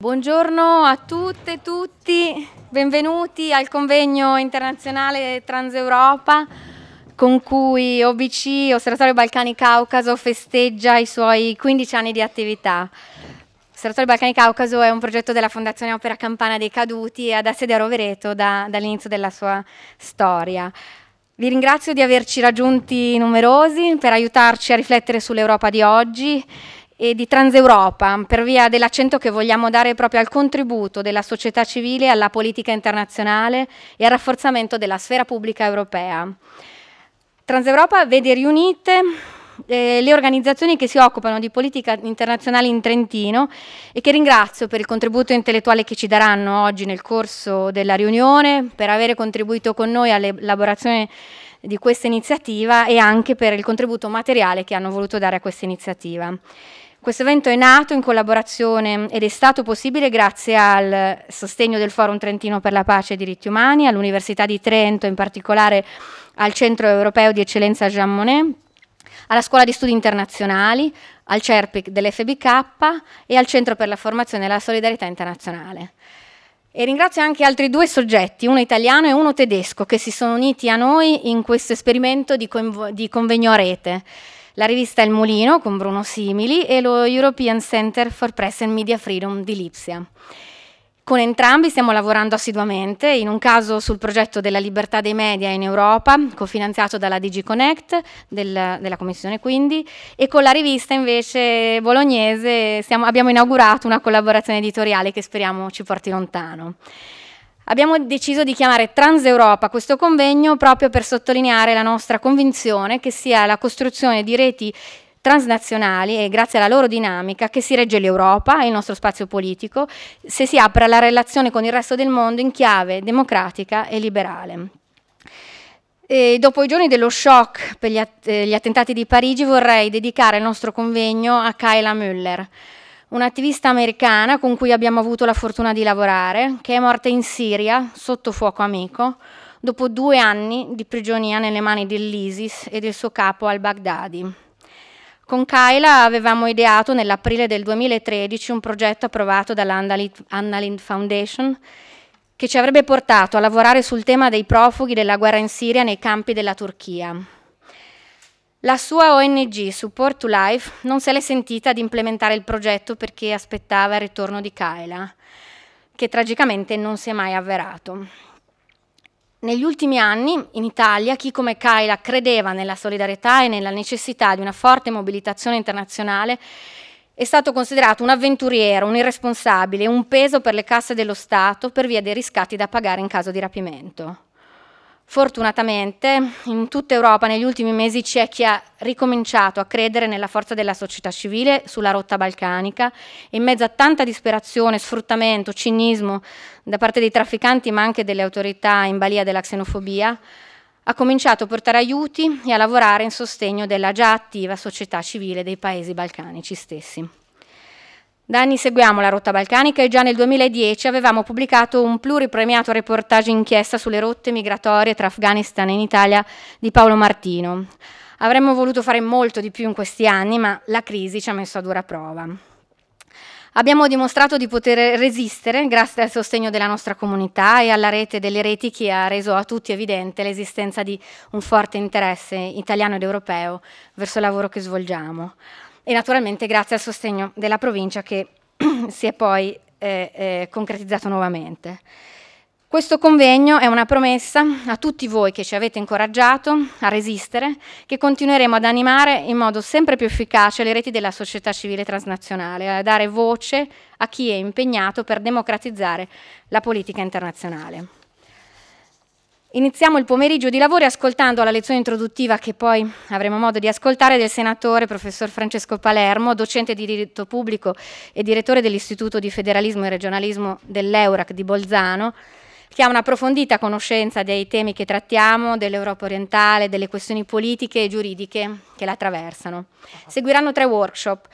Buongiorno a tutte e tutti, benvenuti al convegno internazionale Transeuropa con cui OBC, Osservatorio Balcani Caucaso, festeggia i suoi 15 anni di attività. Osservatorio Balcani Caucaso è un progetto della Fondazione Opera Campana dei Caduti e ad sede a Rovereto da, dall'inizio della sua storia. Vi ringrazio di averci raggiunti numerosi per aiutarci a riflettere sull'Europa di oggi e di Transeuropa per via dell'accento che vogliamo dare proprio al contributo della società civile alla politica internazionale e al rafforzamento della sfera pubblica europea. Transeuropa vede riunite eh, le organizzazioni che si occupano di politica internazionale in Trentino e che ringrazio per il contributo intellettuale che ci daranno oggi nel corso della riunione, per aver contribuito con noi all'elaborazione di questa iniziativa e anche per il contributo materiale che hanno voluto dare a questa iniziativa. Questo evento è nato in collaborazione ed è stato possibile grazie al sostegno del Forum Trentino per la Pace e i Diritti Umani, all'Università di Trento, in particolare al Centro Europeo di Eccellenza Jean Monnet, alla Scuola di Studi Internazionali, al CERPIC dell'FBK e al Centro per la Formazione e la Solidarietà Internazionale. E ringrazio anche altri due soggetti, uno italiano e uno tedesco, che si sono uniti a noi in questo esperimento di, di convegno a rete la rivista Il Mulino con Bruno Simili e lo European Center for Press and Media Freedom di Lipsia. Con entrambi stiamo lavorando assiduamente, in un caso sul progetto della libertà dei media in Europa, cofinanziato dalla DigiConnect, del, della Commissione quindi, e con la rivista invece bolognese stiamo, abbiamo inaugurato una collaborazione editoriale che speriamo ci porti lontano abbiamo deciso di chiamare Transeuropa questo convegno proprio per sottolineare la nostra convinzione che sia la costruzione di reti transnazionali e grazie alla loro dinamica che si regge l'Europa e il nostro spazio politico se si apre la relazione con il resto del mondo in chiave democratica e liberale. E dopo i giorni dello shock per gli, att eh, gli attentati di Parigi vorrei dedicare il nostro convegno a Kayla Müller, un'attivista americana con cui abbiamo avuto la fortuna di lavorare, che è morta in Siria sotto fuoco amico dopo due anni di prigionia nelle mani dell'ISIS e del suo capo al-Baghdadi. Con Kaila avevamo ideato nell'aprile del 2013 un progetto approvato dalla dall'Annalind Foundation che ci avrebbe portato a lavorare sul tema dei profughi della guerra in Siria nei campi della Turchia. La sua ONG Support to Life non se l'è sentita di implementare il progetto perché aspettava il ritorno di Kaela, che tragicamente non si è mai avverato. Negli ultimi anni in Italia chi come Kaila credeva nella solidarietà e nella necessità di una forte mobilitazione internazionale è stato considerato un avventuriero, un irresponsabile, un peso per le casse dello Stato per via dei riscatti da pagare in caso di rapimento. Fortunatamente in tutta Europa negli ultimi mesi c'è chi ha ricominciato a credere nella forza della società civile sulla rotta balcanica e in mezzo a tanta disperazione, sfruttamento, cinismo da parte dei trafficanti ma anche delle autorità in balia della xenofobia, ha cominciato a portare aiuti e a lavorare in sostegno della già attiva società civile dei paesi balcanici stessi. Da anni seguiamo la rotta balcanica e già nel 2010 avevamo pubblicato un pluripremiato reportage inchiesta sulle rotte migratorie tra Afghanistan e in Italia di Paolo Martino. Avremmo voluto fare molto di più in questi anni, ma la crisi ci ha messo a dura prova. Abbiamo dimostrato di poter resistere grazie al sostegno della nostra comunità e alla rete delle reti che ha reso a tutti evidente l'esistenza di un forte interesse italiano ed europeo verso il lavoro che svolgiamo e naturalmente grazie al sostegno della provincia che si è poi eh, eh, concretizzato nuovamente. Questo convegno è una promessa a tutti voi che ci avete incoraggiato a resistere, che continueremo ad animare in modo sempre più efficace le reti della società civile transnazionale, a dare voce a chi è impegnato per democratizzare la politica internazionale. Iniziamo il pomeriggio di lavori ascoltando la lezione introduttiva che poi avremo modo di ascoltare del senatore professor Francesco Palermo, docente di diritto pubblico e direttore dell'Istituto di federalismo e regionalismo dell'Eurac di Bolzano, che ha un'approfondita conoscenza dei temi che trattiamo, dell'Europa orientale, delle questioni politiche e giuridiche che la attraversano. Seguiranno tre workshop,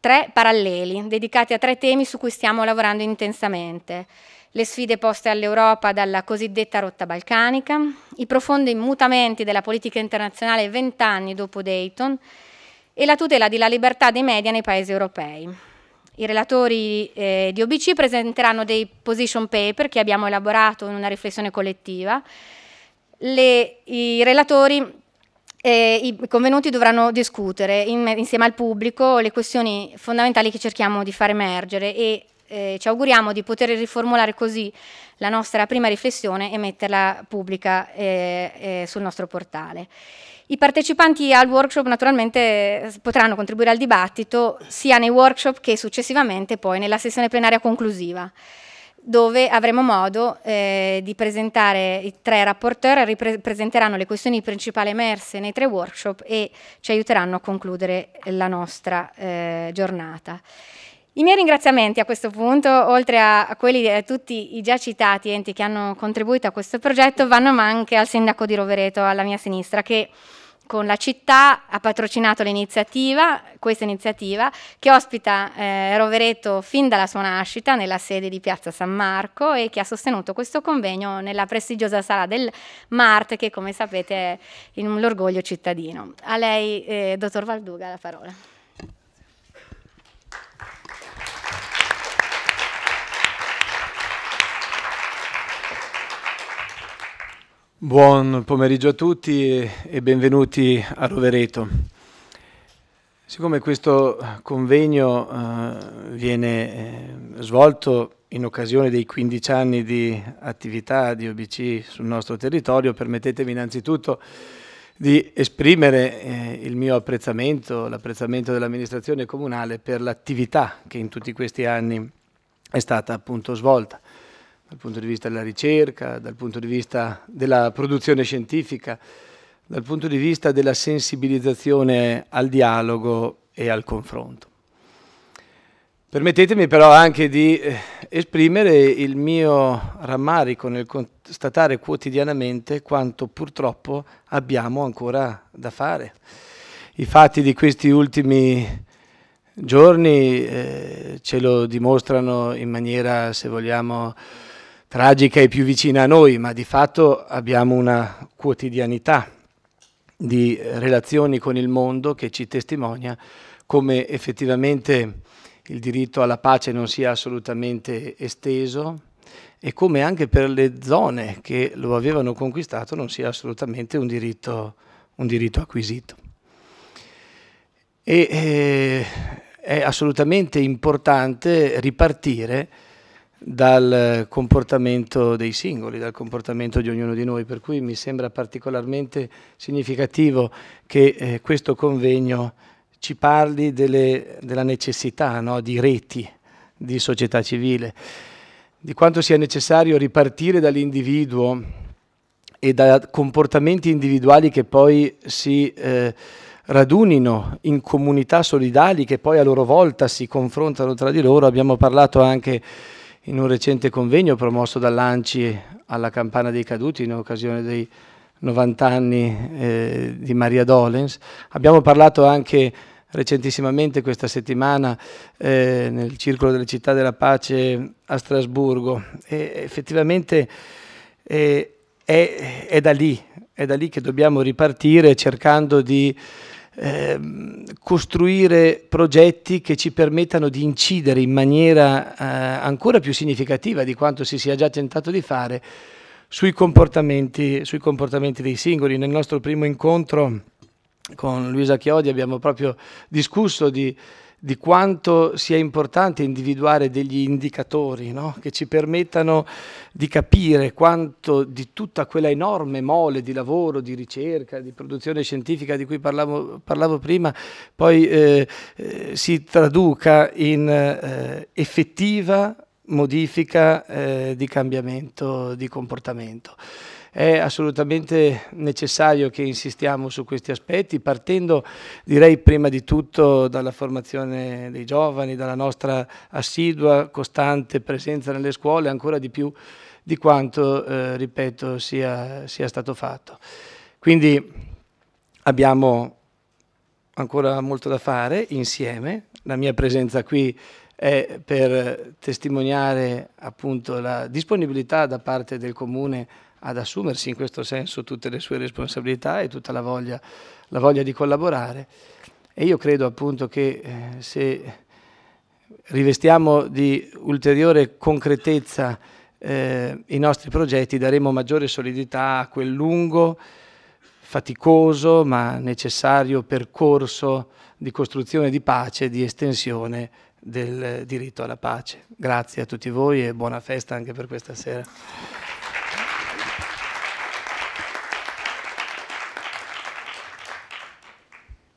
tre paralleli, dedicati a tre temi su cui stiamo lavorando intensamente le sfide poste all'Europa dalla cosiddetta rotta balcanica, i profondi mutamenti della politica internazionale vent'anni dopo Dayton e la tutela della libertà dei media nei paesi europei. I relatori eh, di OBC presenteranno dei position paper che abbiamo elaborato in una riflessione collettiva. Le, I relatori e eh, I convenuti dovranno discutere in, insieme al pubblico le questioni fondamentali che cerchiamo di far emergere e eh, ci auguriamo di poter riformulare così la nostra prima riflessione e metterla pubblica eh, eh, sul nostro portale. I partecipanti al workshop naturalmente potranno contribuire al dibattito sia nei workshop che successivamente poi nella sessione plenaria conclusiva dove avremo modo eh, di presentare i tre rapporteur, ripresenteranno le questioni principali emerse nei tre workshop e ci aiuteranno a concludere la nostra eh, giornata. I miei ringraziamenti a questo punto, oltre a quelli di tutti i già citati enti che hanno contribuito a questo progetto, vanno anche al sindaco di Rovereto, alla mia sinistra, che con la città ha patrocinato l'iniziativa, questa iniziativa, che ospita eh, Rovereto fin dalla sua nascita nella sede di Piazza San Marco e che ha sostenuto questo convegno nella prestigiosa sala del Mart, che come sapete è l'orgoglio cittadino. A lei, eh, dottor Valduga, la parola. Buon pomeriggio a tutti e benvenuti a Rovereto. Siccome questo convegno eh, viene eh, svolto in occasione dei 15 anni di attività di OBC sul nostro territorio, permettetemi innanzitutto di esprimere eh, il mio apprezzamento, l'apprezzamento dell'amministrazione comunale per l'attività che in tutti questi anni è stata appunto svolta dal punto di vista della ricerca, dal punto di vista della produzione scientifica, dal punto di vista della sensibilizzazione al dialogo e al confronto. Permettetemi però anche di eh, esprimere il mio rammarico nel constatare quotidianamente quanto purtroppo abbiamo ancora da fare. I fatti di questi ultimi giorni eh, ce lo dimostrano in maniera, se vogliamo, tragica e più vicina a noi, ma di fatto abbiamo una quotidianità di relazioni con il mondo che ci testimonia come effettivamente il diritto alla pace non sia assolutamente esteso e come anche per le zone che lo avevano conquistato non sia assolutamente un diritto, un diritto acquisito. E, eh, è assolutamente importante ripartire dal comportamento dei singoli, dal comportamento di ognuno di noi, per cui mi sembra particolarmente significativo che eh, questo convegno ci parli delle, della necessità no, di reti di società civile, di quanto sia necessario ripartire dall'individuo e da comportamenti individuali che poi si eh, radunino in comunità solidali che poi a loro volta si confrontano tra di loro. Abbiamo parlato anche in un recente convegno promosso dall'Anci alla Campana dei Caduti in occasione dei 90 anni eh, di Maria Dolens. Abbiamo parlato anche recentissimamente questa settimana eh, nel Circolo delle Città della Pace a Strasburgo e effettivamente eh, è, è, da lì, è da lì che dobbiamo ripartire cercando di Ehm, costruire progetti che ci permettano di incidere in maniera eh, ancora più significativa di quanto si sia già tentato di fare sui comportamenti, sui comportamenti dei singoli. Nel nostro primo incontro con Luisa Chiodi abbiamo proprio discusso di di quanto sia importante individuare degli indicatori no? che ci permettano di capire quanto di tutta quella enorme mole di lavoro, di ricerca, di produzione scientifica di cui parlavo, parlavo prima, poi eh, eh, si traduca in eh, effettiva modifica eh, di cambiamento di comportamento è assolutamente necessario che insistiamo su questi aspetti, partendo direi prima di tutto dalla formazione dei giovani, dalla nostra assidua, costante presenza nelle scuole, ancora di più di quanto, eh, ripeto, sia, sia stato fatto. Quindi abbiamo ancora molto da fare insieme, la mia presenza qui è per testimoniare appunto la disponibilità da parte del Comune ad assumersi in questo senso tutte le sue responsabilità e tutta la voglia, la voglia di collaborare. E io credo appunto che eh, se rivestiamo di ulteriore concretezza eh, i nostri progetti daremo maggiore solidità a quel lungo, faticoso ma necessario percorso di costruzione di pace, di estensione del diritto alla pace. Grazie a tutti voi e buona festa anche per questa sera.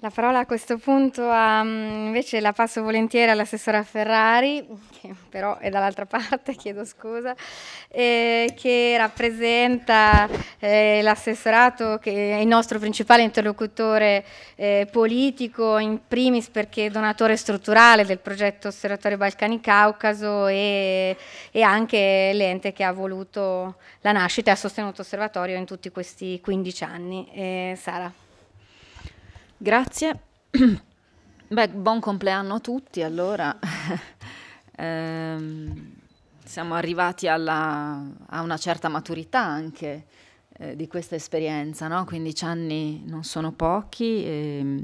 La parola a questo punto um, invece la passo volentieri all'assessora Ferrari, che però è dall'altra parte, chiedo scusa, eh, che rappresenta eh, l'assessorato che è il nostro principale interlocutore eh, politico, in primis perché è donatore strutturale del progetto Osservatorio Balcani Caucaso e, e anche l'ente che ha voluto la nascita e ha sostenuto Osservatorio in tutti questi 15 anni. Eh, Sara. Grazie. Beh, buon compleanno a tutti. Allora, ehm, siamo arrivati alla, a una certa maturità anche eh, di questa esperienza, no? 15 anni non sono pochi. E, ehm,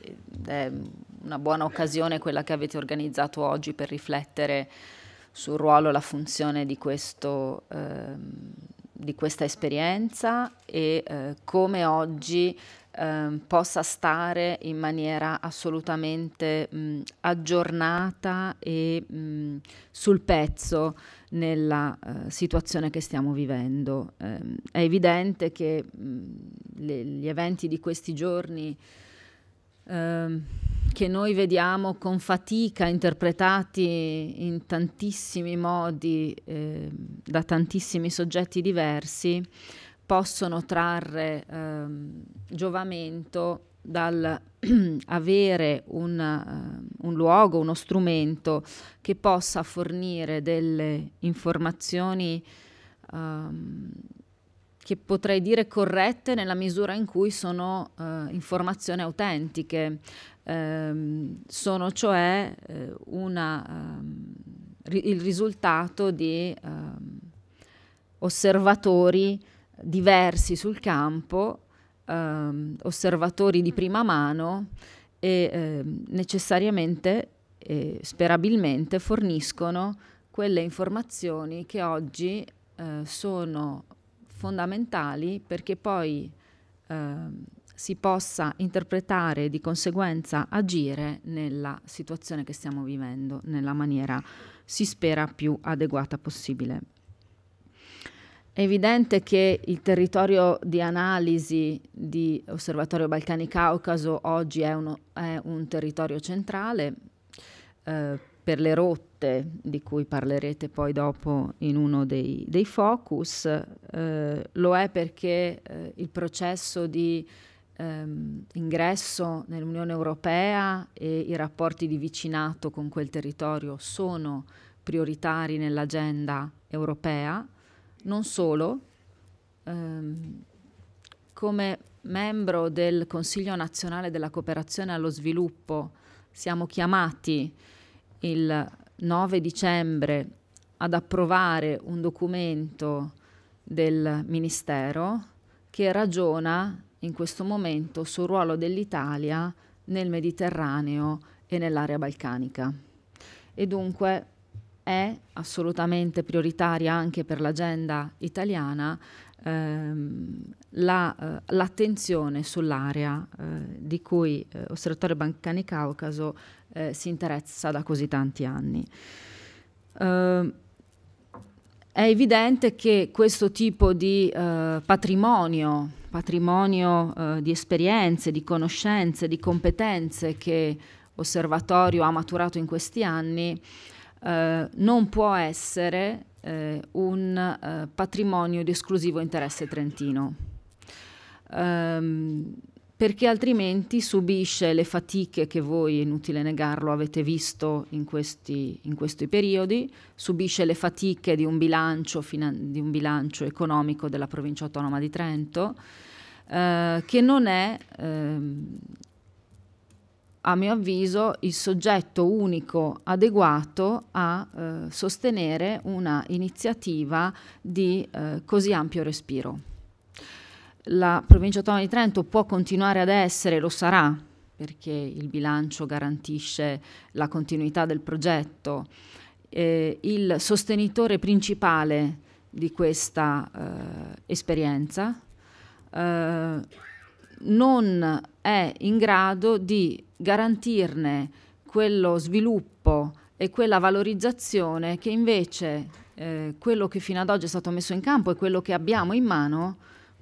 ed è una buona occasione quella che avete organizzato oggi per riflettere sul ruolo, e la funzione di, questo, eh, di questa esperienza e eh, come oggi ehm, possa stare in maniera assolutamente mh, aggiornata e mh, sul pezzo nella eh, situazione che stiamo vivendo. Eh, è evidente che mh, le, gli eventi di questi giorni eh, che noi vediamo con fatica interpretati in tantissimi modi ehm, da tantissimi soggetti diversi, possono trarre ehm, giovamento dal avere un, uh, un, luogo, uno strumento che possa fornire delle informazioni um, che potrei dire corrette nella misura in cui sono uh, informazioni autentiche, um, sono cioè uh, una, um, ri- il risultato di osservatori diversi sul campo, ehm, osservatori di mm. prima mano e ehm, necessariamente e sperabilmente forniscono quelle informazioni che oggi eh, sono fondamentali perché poi ehm, si possa interpretare e di conseguenza agire nella situazione che stiamo vivendo nella maniera si spera più adeguata possibile. È evidente che il territorio di analisi di Osservatorio Balcani Caucaso oggi è, uno, è un territorio centrale eh, per le rotte di cui parlerete poi dopo in uno dei, dei focus, eh, lo è perché eh, il processo di ehm, ingresso nell'Unione Europea e i rapporti di vicinato con quel territorio sono prioritari nell'agenda europea non solo, ehm, come membro del Consiglio nazionale della cooperazione allo sviluppo siamo chiamati il 9 dicembre ad approvare un documento del Ministero che ragiona in questo momento sul ruolo dell'Italia nel Mediterraneo e nell'area balcanica. E dunque è assolutamente prioritaria anche per l'agenda italiana ehm, la, eh, l'attenzione sull'area eh, di cui eh, Osservatorio Bancani Caucaso eh, si interessa da così tanti anni. Ehm, è evidente che questo tipo di eh, patrimonio, patrimonio eh, di esperienze, di conoscenze, di competenze che Osservatorio ha maturato in questi anni eh, non può essere eh, un eh, patrimonio di esclusivo interesse trentino. Ehm, perché altrimenti subisce le fatiche che voi, inutile negarlo, avete visto in questi, in questi periodi, subisce le fatiche di un, bilancio, di un bilancio economico della provincia autonoma di Trento, eh, che non è eh, a mio avviso, il soggetto unico adeguato a eh, sostenere una iniziativa di eh, così ampio respiro. La provincia autonoma di Trento può continuare ad essere, lo sarà, perché il bilancio garantisce la continuità del progetto, eh, il sostenitore principale di questa eh, esperienza, eh, non è in grado di garantirne quello sviluppo e quella valorizzazione che invece eh, quello che fino ad oggi è stato messo in campo e quello che abbiamo in mano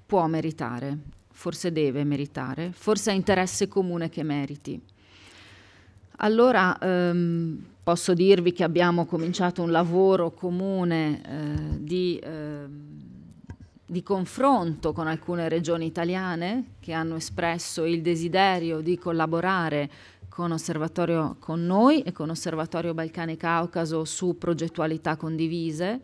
può meritare, forse deve meritare, forse è interesse comune che meriti. Allora ehm, posso dirvi che abbiamo cominciato un lavoro comune eh, di... Eh, di confronto con alcune regioni italiane che hanno espresso il desiderio di collaborare con Osservatorio con noi e con Osservatorio Balcani Caucaso su progettualità condivise,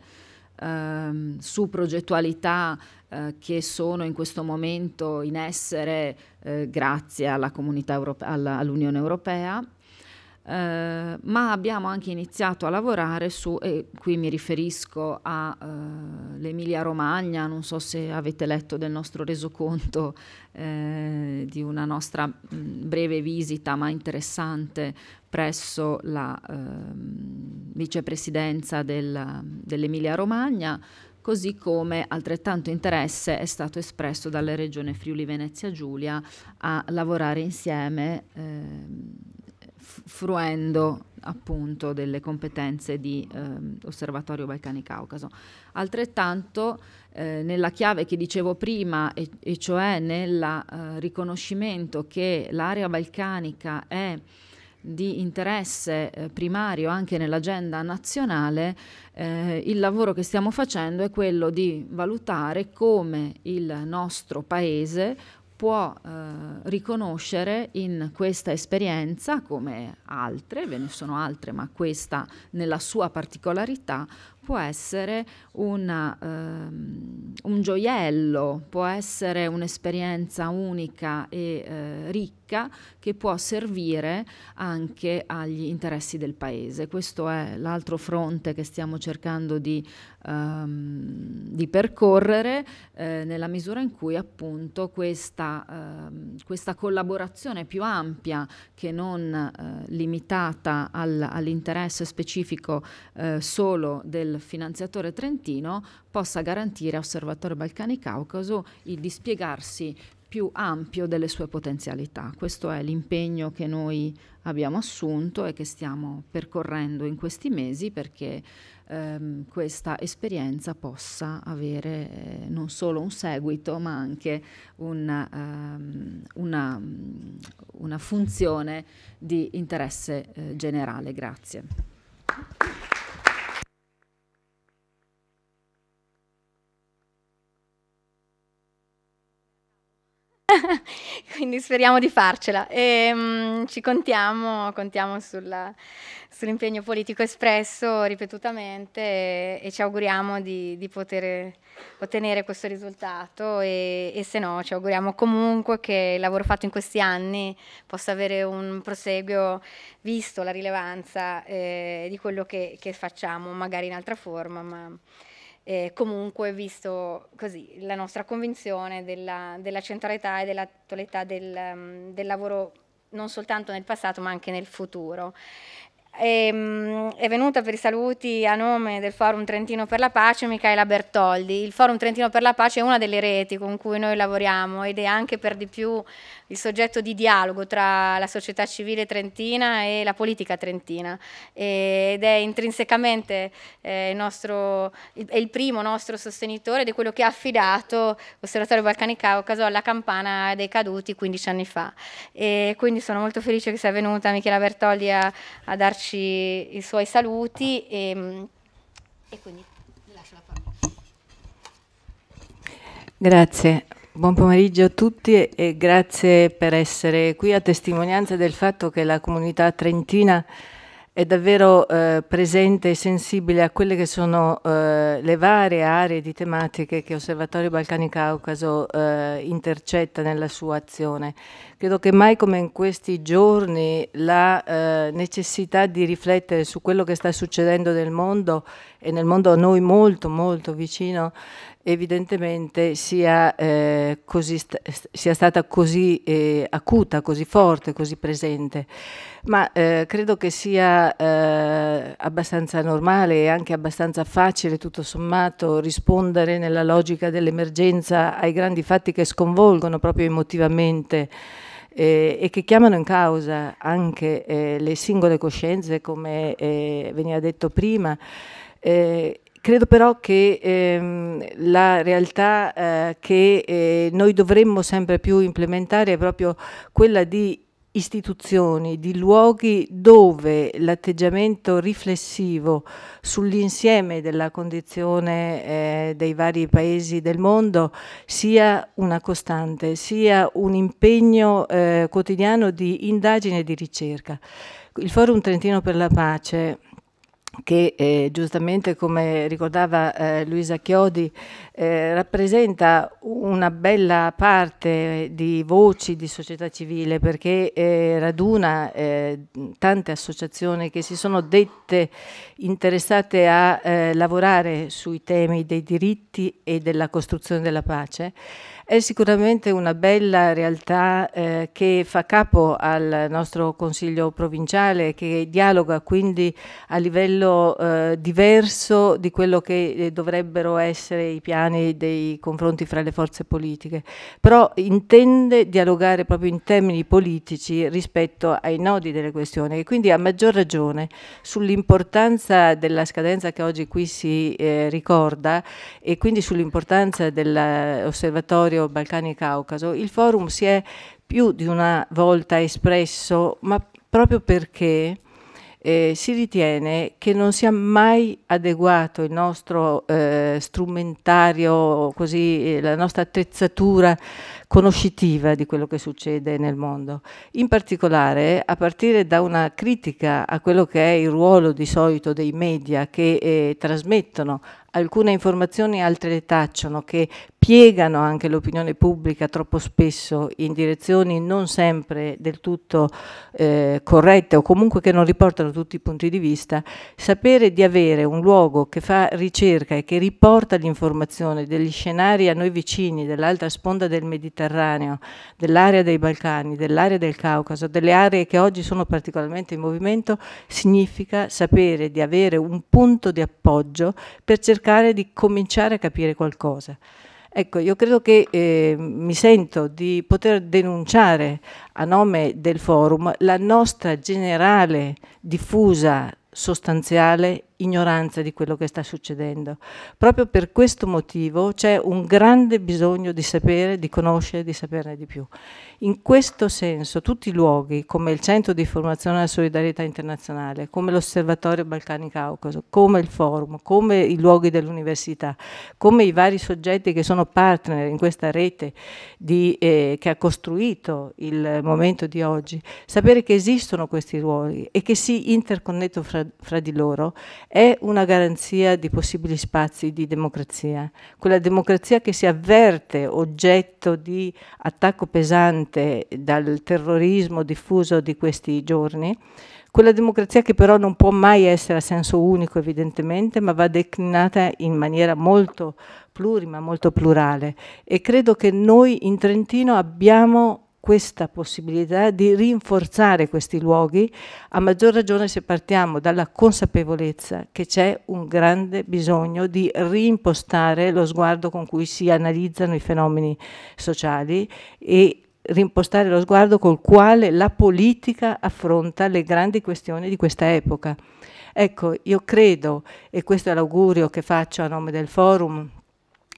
ehm, su progettualità eh, che sono in questo momento in essere eh, grazie alla comunità europea, alla, all'Unione Europea eh, ma abbiamo anche iniziato a lavorare su, e qui mi riferisco all'Emilia eh, Romagna, non so se avete letto del nostro resoconto eh, di una nostra mh, breve visita ma interessante presso la ehm, vicepresidenza del, dell'Emilia Romagna, così come altrettanto interesse è stato espresso dalla Regione Friuli Venezia Giulia a lavorare insieme ehm, fruendo appunto delle competenze di eh, Osservatorio Balcani Caucaso. Altrettanto eh, nella chiave che dicevo prima, e, e cioè nel eh, riconoscimento che l'area balcanica è di interesse eh, primario anche nell'agenda nazionale, eh, il lavoro che stiamo facendo è quello di valutare come il nostro paese può eh, riconoscere in questa esperienza, come altre, ve ne sono altre, ma questa nella sua particolarità può essere una, ehm, un gioiello, può essere un'esperienza unica e eh, ricca politica che può servire anche agli interessi del Paese. Questo è l'altro fronte che stiamo cercando di, um, di percorrere eh, nella misura in cui appunto questa, uh, questa collaborazione più ampia che non uh, limitata al, all'interesse specifico uh, solo del finanziatore trentino possa garantire a Osservatore Balcani Caucaso il dispiegarsi più ampio delle sue potenzialità. Questo è l'impegno che noi abbiamo assunto e che stiamo percorrendo in questi mesi perché ehm, questa esperienza possa avere eh, non solo un seguito ma anche una, ehm, una, una funzione di interesse eh, generale. Grazie. Quindi speriamo di farcela. E, um, ci contiamo, contiamo sulla, sull'impegno politico espresso ripetutamente e, e ci auguriamo di, di, poter ottenere questo risultato e, e, se no ci auguriamo comunque che il lavoro fatto in questi anni possa avere un proseguio visto la rilevanza eh, di quello che, che facciamo, magari in altra forma. Ma eh, comunque visto così la nostra convinzione della, della centralità e dell'attualità del, um, del lavoro non soltanto nel passato ma anche nel futuro. Ehm, è venuta per i saluti a nome del Forum Trentino per la Pace Michaela Bertoldi. Il Forum Trentino per la Pace è una delle reti con cui noi lavoriamo ed è anche per di più il soggetto di dialogo tra la società civile trentina e la politica trentina ed è intrinsecamente eh, il, nostro, è il primo nostro sostenitore ed è quello che ha affidato l'Osservatorio Balcani Caucaso alla campana dei caduti 15 anni fa. E quindi sono molto felice che sia venuta Michela Bertoldi a, a darci darci i suoi saluti e, mm, e quindi lascio la parola. Grazie. Buon pomeriggio a tutti e grazie per essere qui a testimonianza del fatto che la comunità trentina è davvero eh, presente e sensibile a quelle che sono eh, le varie aree di tematiche che Osservatorio Balcani Caucaso eh, intercetta nella sua azione. Credo che mai come in questi giorni la eh, necessità di riflettere su quello che sta succedendo nel mondo e nel mondo a noi molto molto vicino evidentemente sia, eh, così, sia stata così eh, acuta, così forte, così presente. Ma eh, credo che sia eh, abbastanza normale e anche abbastanza facile, tutto sommato, rispondere nella logica dell'emergenza ai grandi fatti che sconvolgono proprio emotivamente. Eh, e che chiamano in causa anche eh, le singole coscienze, come eh, veniva detto prima, e eh, Credo però che ehm, la realtà eh, che eh, noi dovremmo sempre più implementare è proprio quella di istituzioni, di luoghi dove l'atteggiamento riflessivo sull'insieme della condizione eh, dei vari paesi del mondo sia una costante, sia un impegno eh, quotidiano di indagine e di ricerca. Il Forum Trentino per la Pace che eh, giustamente come ricordava eh, Luisa Chiodi eh, rappresenta una bella parte eh, di voci di società civile perché eh, raduna eh, tante associazioni che si sono dette interessate a lavorare sui temi dei diritti e della costruzione della pace è sicuramente una bella realtà eh, che fa capo al nostro Consiglio provinciale, che dialoga quindi a livello eh, diverso di quello che eh, dovrebbero essere i piani dei confronti fra le forze politiche, però intende dialogare proprio in termini politici rispetto ai nodi delle questioni e quindi a maggior ragione sull'importanza della scadenza che oggi qui si eh, ricorda e quindi sull'importanza dell'osservatorio europeo Balcani-Caucaso, il forum si è più di una volta espresso, ma proprio perché eh, si ritiene che non sia mai adeguato il nostro eh, strumentario, così, eh, la nostra attrezzatura conoscitiva di quello che succede nel mondo. In particolare, a partire da una critica a quello che è il ruolo di solito dei media che eh, trasmettono alcune informazioni altre le tacciono, che piegano anche l'opinione pubblica troppo spesso in direzioni non sempre del tutto eh, corrette o comunque che non riportano tutti i punti di vista, sapere di avere un luogo che fa ricerca e che riporta l'informazione degli scenari a noi vicini, dell'altra sponda del Mediterraneo, dell'area dei Balcani, dell'area del Caucaso, delle aree che oggi sono particolarmente in movimento, significa sapere di avere un punto di appoggio per cercare cercare di cominciare a capire qualcosa. Ecco, io credo che eh, mi sento di poter denunciare a nome del forum la nostra generale, diffusa, sostanziale ignoranza di quello che sta succedendo. Proprio per questo motivo c'è un grande bisogno di sapere, di conoscere, di saperne di più. In questo senso tutti i luoghi, come il Centro di Formazione alla Solidarietà Internazionale, come l'Osservatorio Balcani-Caucaso, come il Forum, come i luoghi dell'università, come i vari soggetti che sono partner in questa rete di, eh, che ha costruito il momento di oggi, sapere che esistono questi ruoli e che si interconnettono fra, fra di loro è una garanzia di possibili spazi di democrazia, quella democrazia che si avverte oggetto di attacco pesante dal terrorismo diffuso di questi giorni, quella democrazia che però non può mai essere a senso unico evidentemente, ma va declinata in maniera molto plurima, molto plurale e credo che noi in Trentino abbiamo questa possibilità di rinforzare questi luoghi, a maggior ragione se partiamo dalla consapevolezza che c'è un grande bisogno di rimpostare lo sguardo con cui si analizzano i fenomeni sociali e rimpostare lo sguardo col quale la politica affronta le grandi questioni di questa epoca. Ecco, io credo, e questo è l'augurio che faccio a nome del forum,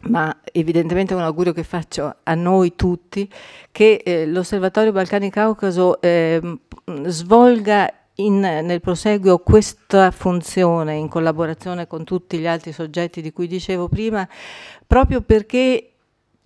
ma evidentemente è un augurio che faccio a noi tutti, che eh, l'Osservatorio Balcani Caucaso eh, svolga in, nel proseguo questa funzione in collaborazione con tutti gli altri soggetti di cui dicevo prima, proprio perché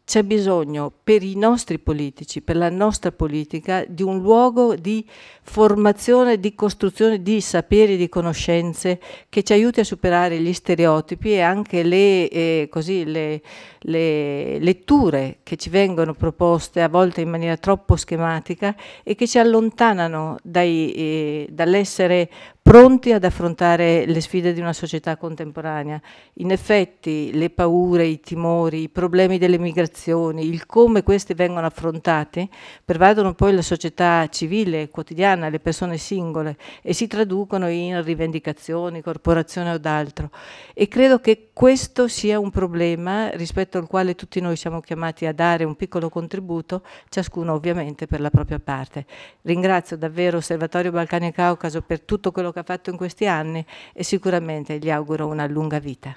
c'è bisogno per i nostri politici, per la nostra politica, di un luogo di formazione, di costruzione di saperi, di conoscenze che ci aiuti a superare gli stereotipi e anche le, eh, così, le, le letture che ci vengono proposte a volte in maniera troppo schematica e che ci allontanano eh, dall'essere pronti ad affrontare le sfide di una società contemporanea. In effetti le paure, i timori, i problemi delle migrazioni, il come questi vengono affrontati, pervadono poi la società civile, quotidiana, le persone singole e si traducono in rivendicazioni, corporazione o d'altro. E credo che questo sia un problema rispetto al quale tutti noi siamo chiamati a dare un piccolo contributo, ciascuno ovviamente per la propria parte. Ringrazio davvero Osservatorio Balcani e Caucaso per tutto quello che che ha fatto in questi anni e sicuramente gli auguro una lunga vita.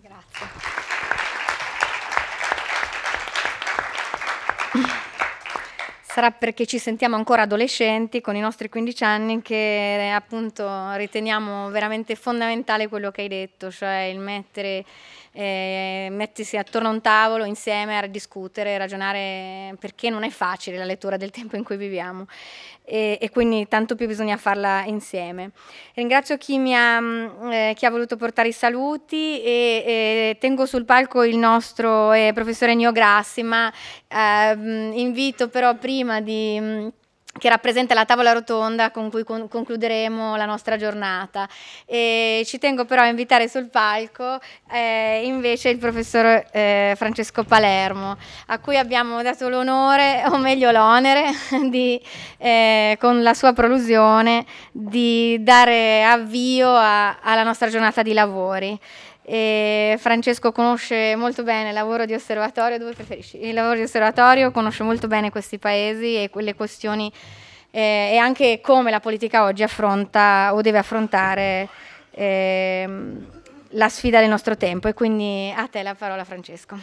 Grazie. sarà perché ci sentiamo ancora adolescenti con i nostri 15 anni che appunto riteniamo veramente fondamentale quello che hai detto, cioè il mettere eh, mettersi attorno a un tavolo insieme a discutere, ragionare, perché non è facile la lettura del tempo in cui viviamo e, e quindi tanto più bisogna farla insieme. Ringrazio chi, ha, mm, eh, chi ha, voluto portare i saluti e, e tengo sul palco il nostro eh, professore Nio Grassi, ma ehm, invito però prima di mm, che rappresenta la tavola rotonda con cui con concluderemo la nostra giornata. E ci tengo però a invitare sul palco eh, invece il professor eh, Francesco Palermo, a cui abbiamo dato l'onore, o meglio l'onere, eh, con la sua prolusione di dare avvio a, alla nostra giornata di lavori. E Francesco conosce molto bene il lavoro di osservatorio, dove preferisci? Il lavoro di osservatorio conosce molto bene questi paesi e quelle questioni eh, e anche come la politica oggi affronta o deve affrontare eh, la sfida del nostro tempo. E quindi a te la parola Francesco.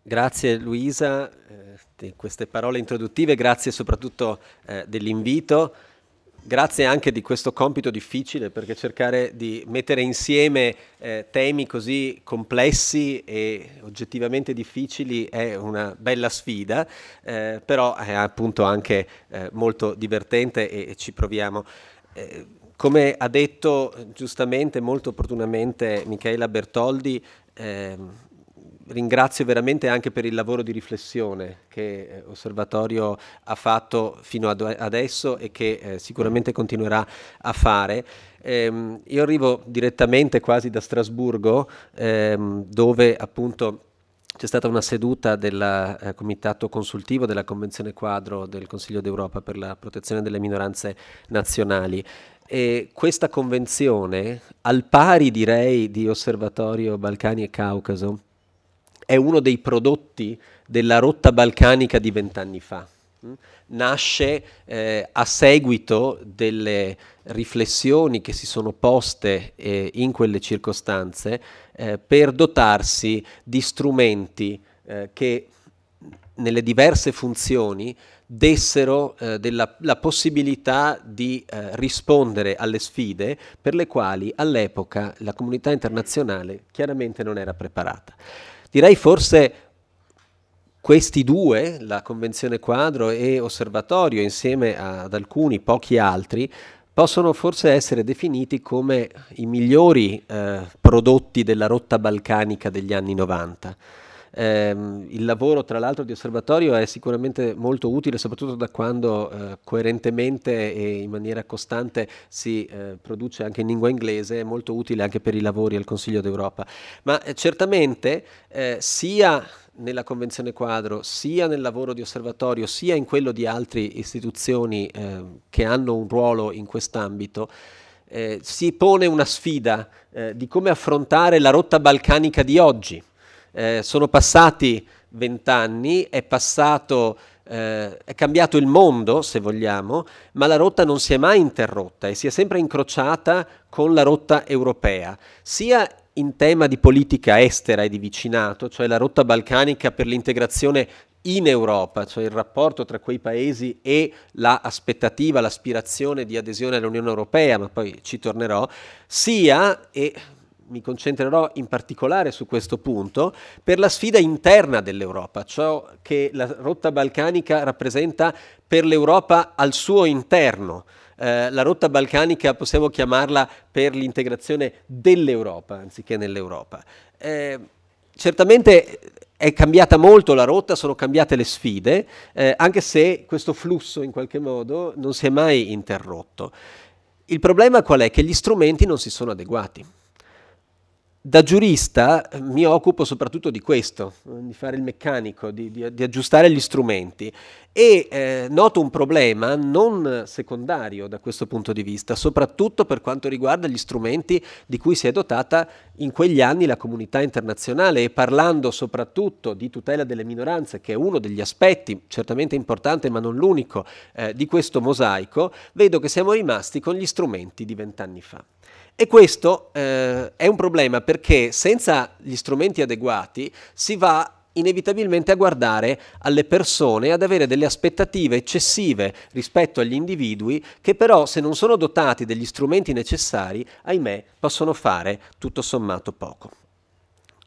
Grazie Luisa eh, di queste parole introduttive, grazie soprattutto eh, dell'invito. Grazie anche di questo compito difficile perché cercare di mettere insieme eh, temi così complessi e oggettivamente difficili è una bella sfida, eh, però è appunto anche eh, molto divertente e, e ci proviamo. Eh, come ha detto giustamente, molto opportunamente Michaela Bertoldi, ehm, ringrazio veramente anche per il lavoro di riflessione che eh, Osservatorio ha fatto fino ad adesso e che eh, sicuramente continuerà a fare. Ehm, io arrivo direttamente quasi da Strasburgo, ehm, dove appunto c'è stata una seduta del eh, comitato consultivo della Convenzione quadro del Consiglio d'Europa per la protezione delle minoranze nazionali. E questa convenzione, al pari direi di Osservatorio Balcani e Caucaso, è uno dei prodotti della rotta balcanica di vent'anni fa. Mm? Nasce eh, a seguito delle riflessioni che si sono poste eh, in quelle circostanze eh, per dotarsi di strumenti eh, che nelle diverse funzioni dessero eh, della, la possibilità di eh, rispondere alle sfide per le quali all'epoca la comunità internazionale chiaramente non era preparata. Direi forse questi due, la Convenzione Quadro e Osservatorio, insieme ad alcuni pochi altri, possono forse essere definiti come i migliori eh, prodotti della rotta balcanica degli anni 90. Eh, il lavoro, tra l'altro, di osservatorio è sicuramente molto utile, soprattutto da quando eh, coerentemente e in maniera costante si eh, produce anche in lingua inglese, è molto utile anche per i lavori al Consiglio d'Europa. Ma eh, certamente eh, sia nella Convenzione quadro, sia nel lavoro di osservatorio, sia in quello di altre istituzioni eh, che hanno un ruolo in quest'ambito, si pone una sfida di come affrontare la rotta balcanica di oggi eh, sono passati vent'anni, è passato... Eh, è cambiato il mondo, se vogliamo, ma la rotta non si è mai interrotta e si è sempre incrociata con la rotta europea, sia in tema di politica estera e di vicinato, cioè la rotta balcanica per l'integrazione in Europa, cioè il rapporto tra quei paesi e l'aspettativa, l'aspirazione di adesione all'Unione Europea, ma poi ci tornerò, sia, e mi concentrerò in particolare su questo punto, per la sfida interna dell'Europa, ciò che la rotta balcanica rappresenta per l'Europa al suo interno. Eh, la rotta balcanica possiamo chiamarla per l'integrazione dell'Europa anziché nell'Europa. Eh, certamente è cambiata molto la rotta, sono cambiate le sfide, eh, anche se questo flusso in qualche modo non si è mai interrotto. Il problema qual è? Che gli strumenti non si sono adeguati da giurista eh, mi occupo soprattutto di questo, eh, di fare il meccanico, di, di, di aggiustare gli strumenti e eh, noto un problema non secondario da questo punto di vista, soprattutto per quanto riguarda gli strumenti di cui si è dotata in quegli anni la comunità internazionale e parlando soprattutto di tutela delle minoranze, che è uno degli aspetti certamente importante ma non l'unico eh, di questo mosaico, vedo che siamo rimasti con gli strumenti di vent'anni fa. E questo eh, è un problema perché senza gli strumenti adeguati si va inevitabilmente a guardare alle persone, ad avere delle aspettative eccessive rispetto agli individui che però se non sono dotati degli strumenti necessari, ahimè, possono fare tutto sommato poco.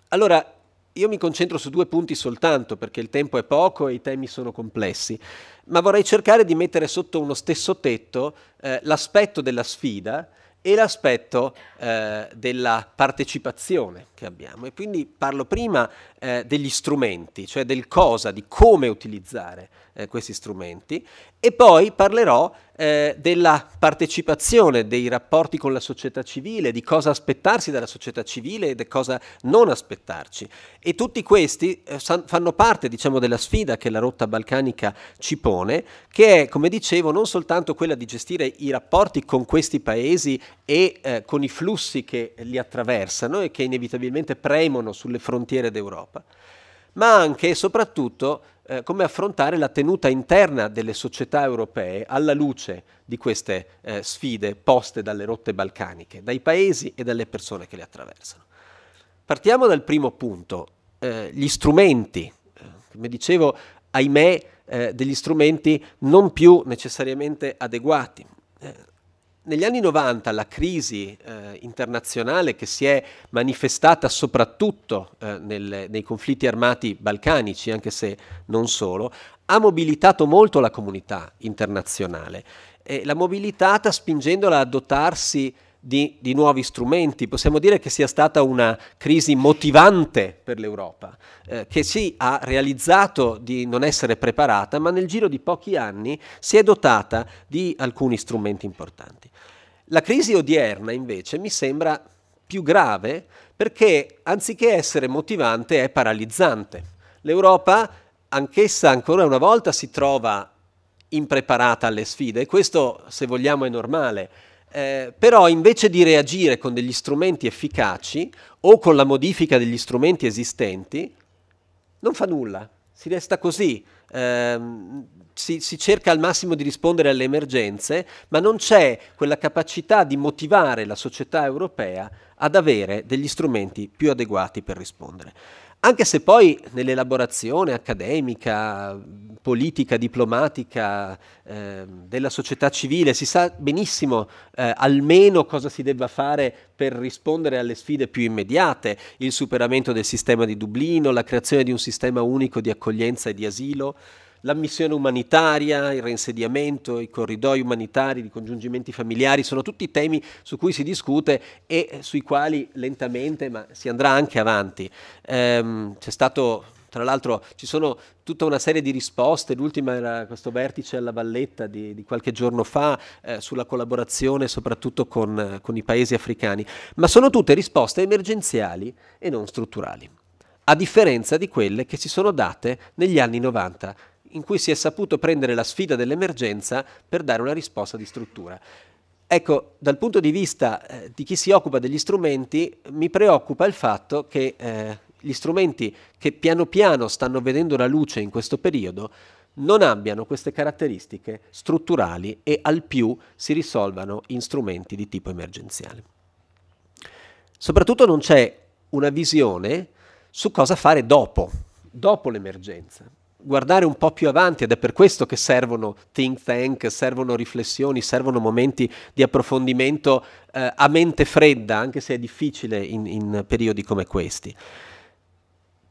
Allora, io mi concentro su due punti soltanto perché il tempo è poco e i temi sono complessi, ma vorrei cercare di mettere sotto uno stesso tetto eh, l'aspetto della sfida e l'aspetto eh, della partecipazione che abbiamo. E quindi parlo prima eh, degli strumenti, cioè del cosa, di come utilizzare eh, questi strumenti, e poi parlerò eh, della partecipazione, dei rapporti con la società civile, di cosa aspettarsi dalla società civile e di cosa non aspettarci. E tutti questi eh, fanno parte diciamo, della sfida che la rotta balcanica ci pone, che è, come dicevo, non soltanto quella di gestire i rapporti con questi paesi e eh, con i flussi che li attraversano e che inevitabilmente premono sulle frontiere d'Europa ma anche e soprattutto eh, come affrontare la tenuta interna delle società europee alla luce di queste eh, sfide poste dalle rotte balcaniche, dai paesi e dalle persone che le attraversano. Partiamo dal primo punto, eh, gli strumenti, eh, come dicevo, ahimè, eh, degli strumenti non più necessariamente adeguati. Eh, negli anni 90 la crisi eh, internazionale che si è manifestata soprattutto eh, nel, nei conflitti armati balcanici, anche se non solo, ha mobilitato molto la comunità internazionale e l'ha mobilitata spingendola a dotarsi di, di, nuovi strumenti. Possiamo dire che sia stata una crisi motivante per l'Europa, eh, che sì ha realizzato di non essere preparata, ma nel giro di pochi anni si è dotata di alcuni strumenti importanti. La crisi odierna invece mi sembra più grave perché anziché essere motivante è paralizzante. L'Europa anch'essa ancora una volta si trova impreparata alle sfide e questo se vogliamo è normale. Eh, però invece di reagire con degli strumenti efficaci o con la modifica degli strumenti esistenti, non fa nulla, si resta così. Eh, si, si, cerca al massimo di rispondere alle emergenze, ma non c'è quella capacità di motivare la società europea ad avere degli strumenti più adeguati per rispondere. Anche se poi nell'elaborazione accademica, politica, diplomatica eh, della società civile si sa benissimo eh, almeno cosa si debba fare per rispondere alle sfide più immediate, il superamento del sistema di Dublino, la creazione di un sistema unico di accoglienza e di asilo, la missione umanitaria, il reinsediamento, i corridoi umanitari, i congiungimenti familiari, sono tutti temi su cui si discute e sui quali lentamente, ma si andrà anche avanti. Ehm, c'è stato, tra l'altro, ci sono tutta una serie di risposte, l'ultima era questo vertice alla Valletta di, di qualche giorno fa eh, sulla collaborazione soprattutto con, con i paesi africani, ma sono tutte risposte emergenziali e non strutturali a differenza di quelle che si sono date negli anni 90 in cui si è saputo prendere la sfida dell'emergenza per dare una risposta di struttura. Ecco, dal punto di vista eh, di chi si occupa degli strumenti, mi preoccupa il fatto che eh, gli strumenti che piano piano stanno vedendo la luce in questo periodo non abbiano queste caratteristiche strutturali e al più si risolvano in strumenti di tipo emergenziale. Soprattutto non c'è una visione su cosa fare dopo, dopo l'emergenza guardare un po' più avanti ed è per questo che servono think tank, servono riflessioni, servono momenti di approfondimento eh, a mente fredda, anche se è difficile in, in periodi come questi.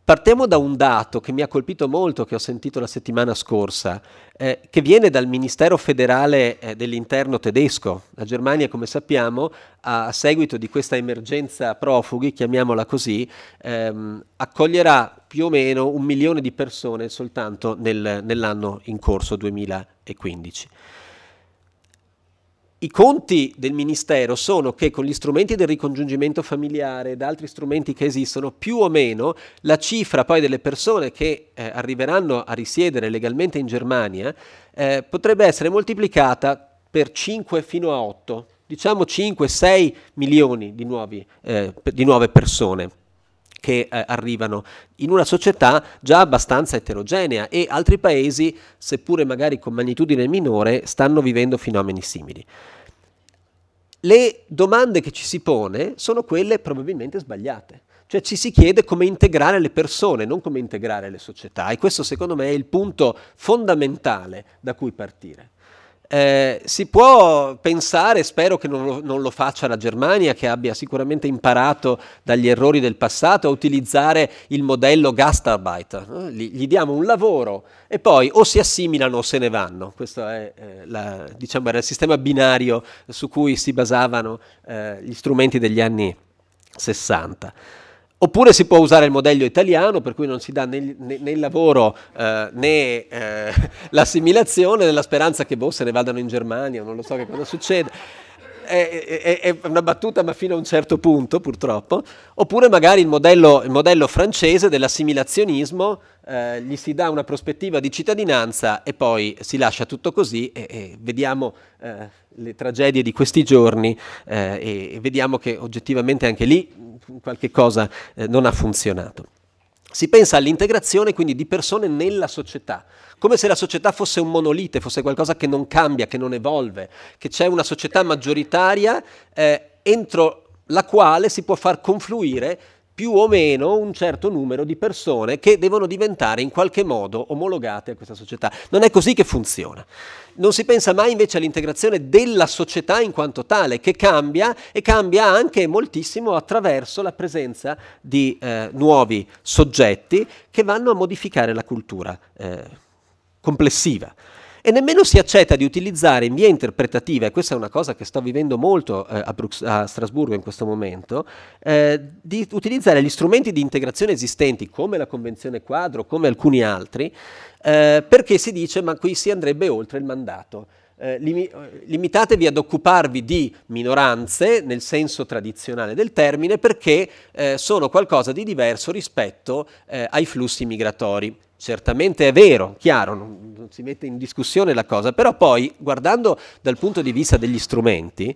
Partiamo da un dato che mi ha colpito molto, che ho sentito la settimana scorsa, eh, che viene dal Ministero federale eh, dell'interno tedesco. La Germania, come sappiamo, a, seguito di questa emergenza profughi, chiamiamola così, ehm, accoglierà più o meno un milione di persone soltanto nel, nell'anno in corso 2015. I conti del Ministero sono che con gli strumenti del ricongiungimento familiare ed altri strumenti che esistono, più o meno la cifra poi delle persone che eh, arriveranno a risiedere legalmente in Germania eh, potrebbe essere moltiplicata per 5 fino a 8, diciamo 5-6 milioni di, nuovi, eh, di nuove persone che eh, arrivano in una società già abbastanza eterogenea e altri paesi, seppure magari con magnitudine minore, stanno vivendo fenomeni simili. Le domande che ci si pone sono quelle probabilmente sbagliate. Cioè ci si chiede come integrare le persone, non come integrare le società e questo secondo me è il punto fondamentale da cui partire. Eh, si può pensare, spero che non lo, non lo, faccia la Germania, che abbia sicuramente imparato dagli errori del passato a utilizzare il modello Gastarbeit. No? Gli, gli, diamo un lavoro e poi o si assimilano o se ne vanno. Questo è, eh, la, diciamo, era il sistema binario su cui si basavano eh, gli strumenti degli anni 60. Oppure si può usare il modello italiano, per cui non si dà né, né, il lavoro eh, né eh, l'assimilazione, nella speranza che boh, se ne vadano in Germania, o non lo so che cosa succede è, è, è, una battuta ma fino a un certo punto purtroppo, oppure magari il modello, il modello francese dell'assimilazionismo, eh, gli si dà una prospettiva di cittadinanza e poi si lascia tutto così e, e vediamo eh, le tragedie di questi giorni eh, e, e, vediamo che oggettivamente anche lì qualche cosa eh, non ha funzionato. Si pensa all'integrazione quindi di persone nella società, come se la società fosse un monolite, fosse qualcosa che non cambia, che non evolve, che c'è una società maggioritaria eh, entro la quale si può far confluire più o meno un certo numero di persone che devono diventare in qualche modo omologate a questa società. Non è così che funziona. Non si pensa mai invece all'integrazione della società in quanto tale, che cambia e cambia anche moltissimo attraverso la presenza di eh, nuovi soggetti che vanno a modificare la cultura eh, complessiva e nemmeno si accetta di utilizzare in via interpretativa, e questa è una cosa che sto vivendo molto eh, a, Brux- a, Strasburgo in questo momento, eh, di utilizzare gli strumenti di integrazione esistenti come la Convenzione Quadro, come alcuni altri, eh, perché si dice ma qui si andrebbe oltre il mandato. Eh, limi- limitatevi ad occuparvi di minoranze nel senso tradizionale del termine perché eh, sono qualcosa di diverso rispetto eh, ai flussi migratori. Certamente è vero, chiaro, non, non, si mette in discussione la cosa, però poi guardando dal punto di vista degli strumenti,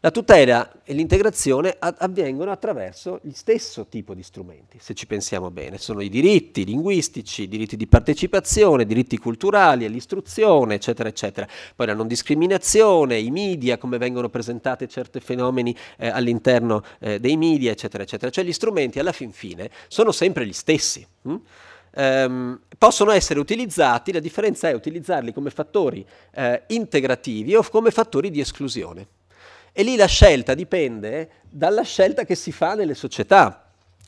la tutela e l'integrazione avvengono attraverso gli stesso tipo di strumenti, se ci pensiamo bene. Sono i diritti linguistici, i diritti di partecipazione, i diritti culturali, l'istruzione, eccetera, eccetera. Poi la non discriminazione, i media, come vengono presentati certi fenomeni eh, all'interno eh, dei media, eccetera, eccetera. Cioè gli strumenti alla fin fine sono sempre gli stessi. Hm? ehm, possono essere utilizzati, la differenza è utilizzarli come fattori eh, integrativi o come fattori di esclusione. E lì la scelta dipende dalla scelta che si fa nelle società.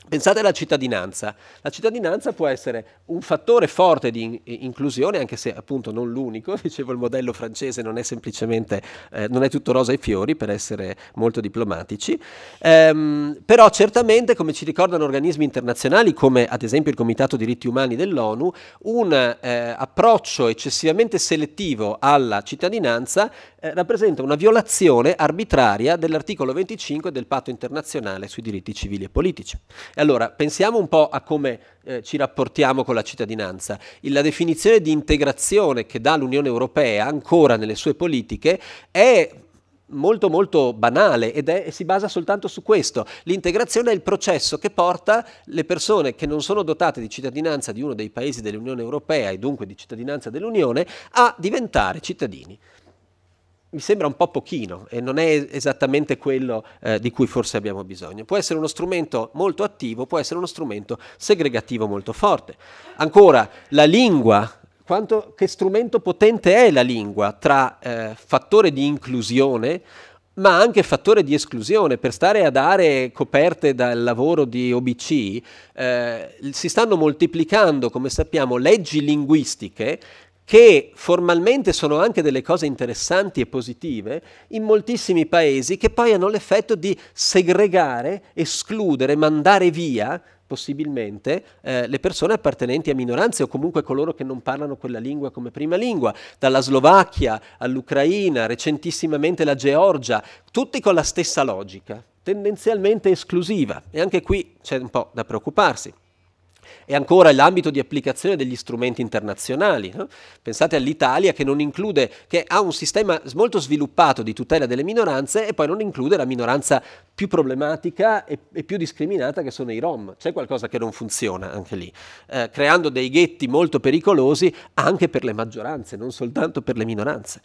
Pensate alla cittadinanza. La cittadinanza può essere un fattore forte di inclusione, anche se appunto non l'unico, dicevo il modello francese non è semplicemente, eh, non è tutto rosa e fiori, per essere molto diplomatici, ehm, però certamente, come ci ricordano organismi internazionali come ad esempio il Comitato diritti umani dell'ONU, un eh, approccio eccessivamente selettivo alla cittadinanza eh, rappresenta una violazione arbitraria dell'articolo 25 del patto internazionale sui diritti civili e politici. E allora pensiamo un po' a come eh, ci rapportiamo con la cittadinanza. La definizione di integrazione che dà l'Unione Europea ancora nelle sue politiche è molto molto banale ed è, si basa soltanto su questo. L'integrazione è il processo che porta le persone che non sono dotate di cittadinanza di uno dei paesi dell'Unione Europea e dunque di cittadinanza dell'Unione a diventare cittadini mi sembra un po' pochino e non è esattamente quello eh, di cui forse abbiamo bisogno. Può essere uno strumento molto attivo, può essere uno strumento segregativo molto forte. Ancora, la lingua quanto, che strumento potente è la lingua tra eh, fattore di inclusione ma anche fattore di esclusione. Per stare ad aree coperte dal lavoro di OBC eh, si stanno moltiplicando, come sappiamo, leggi linguistiche che formalmente sono anche delle cose interessanti e positive, in moltissimi paesi che poi hanno l'effetto di segregare, escludere, mandare via possibilmente eh, le persone appartenenti a minoranze o comunque coloro che non parlano quella lingua come prima lingua, dalla Slovacchia all'Ucraina, recentissimamente la Georgia, tutti con la stessa logica, tendenzialmente esclusiva. E anche qui c'è un po' da preoccuparsi e ancora l'ambito di applicazione degli strumenti internazionali. No? Pensate all'Italia che non include, che ha un sistema molto sviluppato di tutela delle minoranze e poi non include la minoranza più problematica e, e più discriminata che sono i Rom. C'è qualcosa che non funziona anche lì, eh, creando dei ghetti molto pericolosi anche per le maggioranze, non soltanto per le minoranze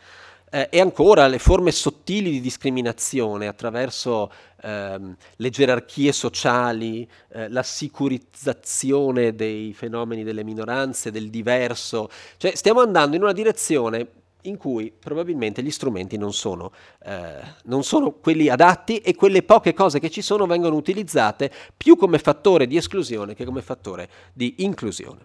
eh, e ancora le forme sottili di discriminazione attraverso ehm, le gerarchie sociali, eh, la sicurizzazione dei fenomeni delle minoranze, del diverso. Cioè stiamo andando in una direzione in cui probabilmente gli strumenti non sono, eh, non sono, quelli adatti e quelle poche cose che ci sono vengono utilizzate più come fattore di esclusione che come fattore di inclusione.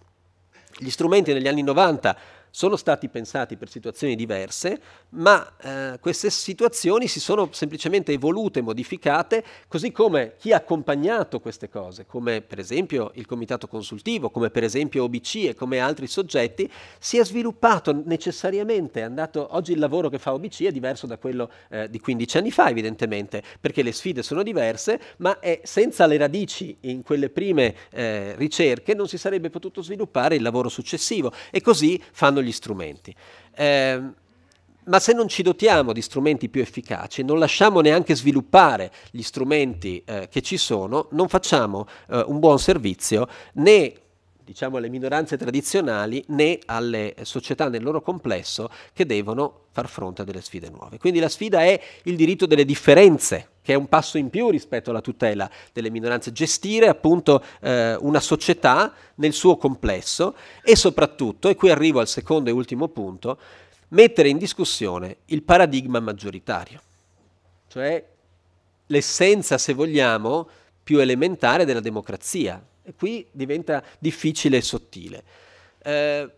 Gli strumenti negli anni 90 sono stati pensati per situazioni diverse, ma eh, queste situazioni si sono semplicemente evolute, modificate, così come chi ha accompagnato queste cose, come per esempio il comitato consultivo, come per esempio OBC e come altri soggetti, si è sviluppato necessariamente, è andato, oggi il lavoro che fa OBC è diverso da quello eh, di 15 anni fa evidentemente, perché le sfide sono diverse, ma è senza le radici in quelle prime eh, ricerche non si sarebbe potuto sviluppare il lavoro successivo e così fanno gli strumenti. Eh, ma se non ci dotiamo di strumenti più efficaci, non lasciamo neanche sviluppare gli strumenti eh, che ci sono, non facciamo eh, un buon servizio né diciamo, alle minoranze tradizionali né alle società nel loro complesso che devono far fronte a delle sfide nuove. Quindi la sfida è il diritto delle differenze, che è un passo in più rispetto alla tutela delle minoranze, gestire appunto eh, una società nel suo complesso e soprattutto, e qui arrivo al secondo e ultimo punto, mettere in discussione il paradigma maggioritario, cioè l'essenza, se vogliamo, più elementare della democrazia, qui diventa difficile e sottile. Eh,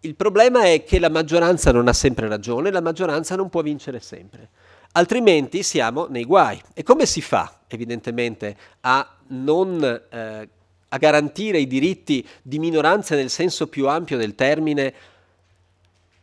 il problema è che la maggioranza non ha sempre ragione, la maggioranza non può vincere sempre, altrimenti siamo nei guai. E come si fa, evidentemente, a, non, eh, a garantire i diritti di minoranza nel senso più ampio del termine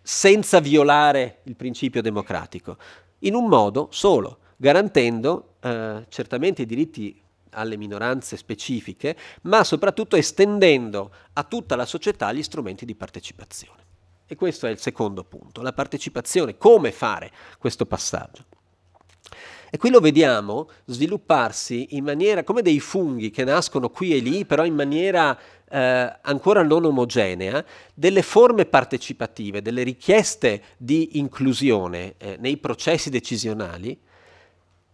senza violare il principio democratico? In un modo solo, garantendo eh, certamente i diritti alle minoranze specifiche, ma soprattutto estendendo a tutta la società gli strumenti di partecipazione. E questo è il secondo punto, la partecipazione, come fare questo passaggio. E qui lo vediamo svilupparsi in maniera come dei funghi che nascono qui e lì, però in maniera eh, ancora non omogenea, delle forme partecipative, delle richieste di inclusione eh, nei processi decisionali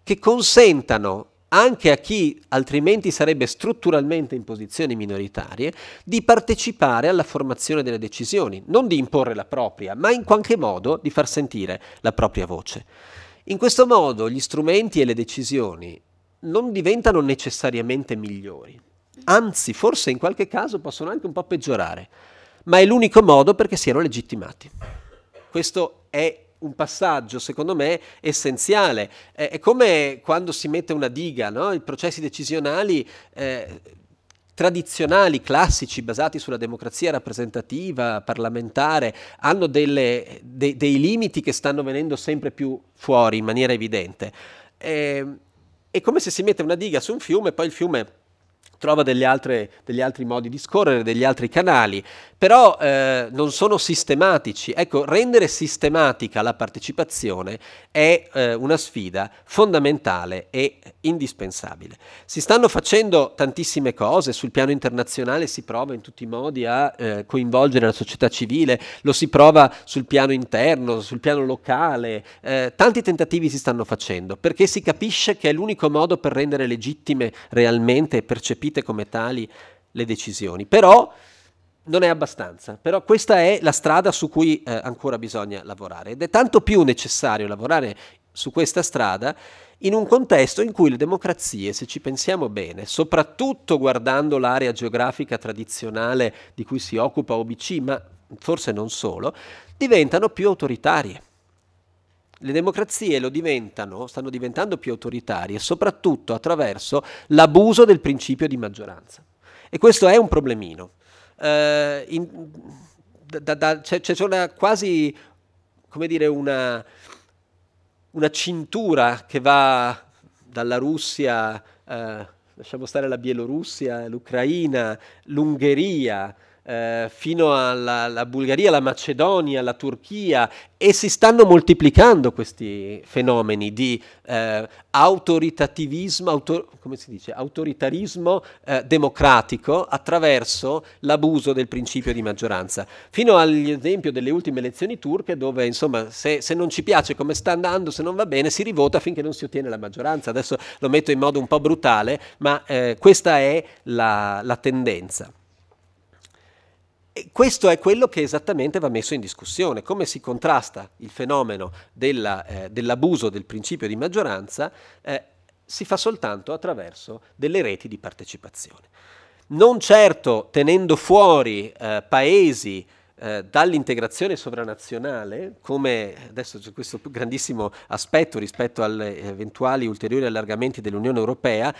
che consentano anche a chi altrimenti sarebbe strutturalmente in posizioni minoritarie, di partecipare alla formazione delle decisioni, non di imporre la propria, ma in qualche modo di far sentire la propria voce. In questo modo gli strumenti e le decisioni non diventano necessariamente migliori, anzi forse in qualche caso possono anche un po' peggiorare, ma è l'unico modo perché siano legittimati. Questo è un passaggio, secondo me, essenziale. È, eh, è come quando si mette una diga, no? i processi decisionali... Eh, tradizionali, classici, basati sulla democrazia rappresentativa, parlamentare, hanno delle, de, dei limiti che stanno venendo sempre più fuori in maniera evidente. Eh, è come se si mette una diga su un fiume e poi il fiume trova altre, degli altri modi di scorrere, degli altri canali, però eh, non sono sistematici. Ecco, rendere sistematica la partecipazione è eh, una sfida fondamentale e indispensabile. Si stanno facendo tantissime cose, sul piano internazionale si prova in tutti i modi a eh, coinvolgere la società civile, lo si prova sul piano interno, sul piano locale, eh, tanti tentativi si stanno facendo perché si capisce che è l'unico modo per rendere legittime realmente e percepite percepite come tali le decisioni. Però non è abbastanza, però questa è la strada su cui eh, ancora bisogna lavorare ed è tanto più necessario lavorare su questa strada in un contesto in cui le democrazie, se ci pensiamo bene, soprattutto guardando l'area geografica tradizionale di cui si occupa OBC, ma forse non solo, diventano più autoritarie le democrazie lo diventano, stanno diventando più autoritarie, soprattutto attraverso l'abuso del principio di maggioranza. E questo è un problemino. Eh, in, da, da, c'è, c'è una quasi, come dire, una, una cintura che va dalla Russia, eh, lasciamo stare la Bielorussia, l'Ucraina, l'Ungheria, eh, fino alla Bulgaria, alla Macedonia, alla Turchia e si stanno moltiplicando questi fenomeni di eh, autoritativismo, autor- come si dice, autoritarismo eh, democratico attraverso l'abuso del principio di maggioranza. Fino all'esempio delle ultime elezioni turche dove insomma se, se non ci piace come sta andando, se non va bene, si rivota finché non si ottiene la maggioranza. Adesso lo metto in modo un po' brutale, ma eh, questa è la, la tendenza. E questo è quello che esattamente va messo in discussione, come si contrasta il fenomeno della, eh, dell'abuso del principio di maggioranza eh, si fa soltanto attraverso delle reti di partecipazione. Non certo tenendo fuori eh, paesi eh, dall'integrazione sovranazionale, come adesso c'è questo grandissimo aspetto rispetto agli eventuali ulteriori allargamenti dell'Unione Europea,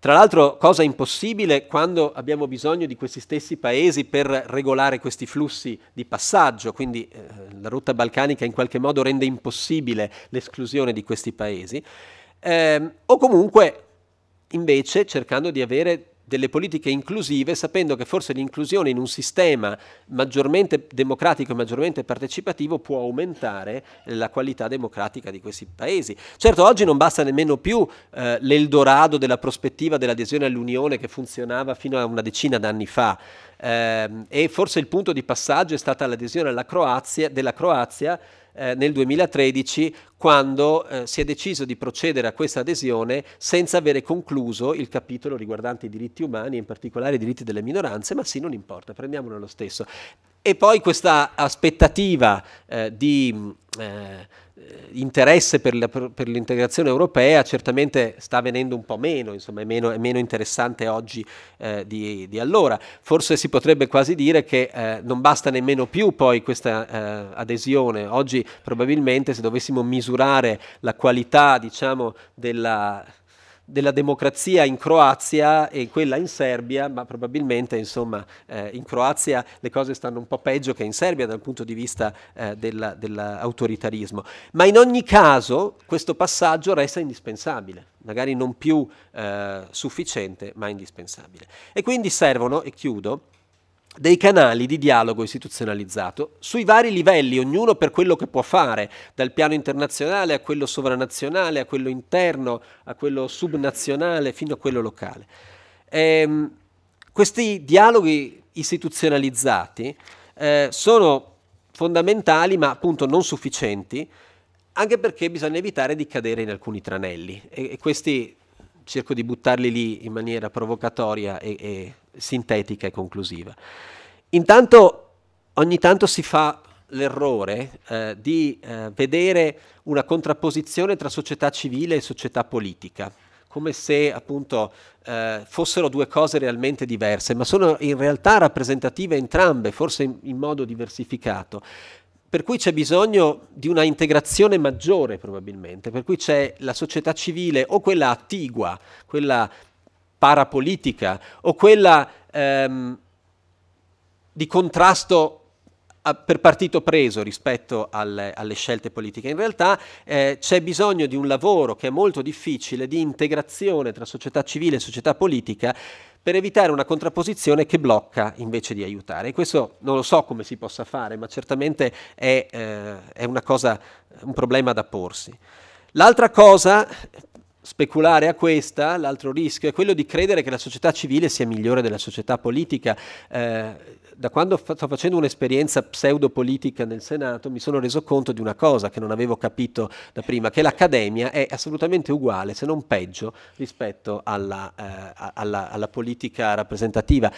tra l'altro cosa impossibile quando abbiamo bisogno di questi stessi paesi per regolare questi flussi di passaggio, quindi eh, la rotta balcanica in qualche modo rende impossibile l'esclusione di questi paesi, eh, o comunque invece cercando di avere delle politiche inclusive, sapendo che forse l'inclusione in un sistema maggiormente democratico e maggiormente partecipativo può aumentare la qualità democratica di questi paesi. Certo, oggi non basta nemmeno più eh, l'Eldorado della prospettiva dell'adesione all'Unione che funzionava fino a una decina d'anni fa. Eh, e forse il punto di passaggio è stata l'adesione Croazia, della Croazia eh, nel 2013 quando eh, si è deciso di procedere a questa adesione senza avere concluso il capitolo riguardante i diritti umani in particolare i diritti delle minoranze, ma sì, non importa, prendiamolo lo stesso. E poi questa aspettativa eh, di mm, eh, eh, interesse per, la, per, l'integrazione europea certamente sta venendo un po' meno, insomma è meno, è meno interessante oggi eh, di, di, allora. Forse si potrebbe quasi dire che eh, non basta nemmeno più poi questa eh, adesione. Oggi probabilmente se dovessimo misurare la qualità diciamo, della della democrazia in Croazia e quella in Serbia, ma probabilmente insomma, eh, in Croazia le cose stanno un po' peggio che in Serbia dal punto di vista eh, dell'autoritarismo. ma in ogni caso questo passaggio resta indispensabile, magari non più eh, sufficiente, ma indispensabile. E quindi servono, e chiudo, dei canali di dialogo istituzionalizzato sui vari livelli, ognuno per quello che può fare, dal piano internazionale a quello sovranazionale, a quello interno, a quello subnazionale, fino a quello locale. Ehm, questi dialoghi istituzionalizzati eh, sono fondamentali ma appunto non sufficienti, anche perché bisogna evitare di cadere in alcuni tranelli e, e questi cerco di buttarli lì in maniera provocatoria e, e sintetica e conclusiva. Intanto ogni tanto si fa l'errore eh, di eh, vedere una contrapposizione tra società civile e società politica, come se appunto eh, fossero due cose realmente diverse, ma sono in realtà rappresentative entrambe, forse in, in modo diversificato, per cui c'è bisogno di una integrazione maggiore probabilmente, per cui c'è la società civile o quella attigua, quella parapolitica o quella ehm, di contrasto a, per partito preso rispetto al, alle scelte politiche. In realtà eh, c'è bisogno di un lavoro che è molto difficile di integrazione tra società civile e società politica per evitare una contrapposizione che blocca invece di aiutare. E questo non lo so come si possa fare, ma certamente è, eh, è una cosa, un problema da porsi. L'altra cosa speculare a questa, l'altro rischio è quello di credere che la società civile sia migliore della società politica. Eh, da quando fa- sto facendo un'esperienza pseudopolitica nel Senato mi sono reso conto di una cosa che non avevo capito da prima, che l'Accademia è assolutamente uguale, se non peggio, rispetto alla, eh, alla, alla politica rappresentativa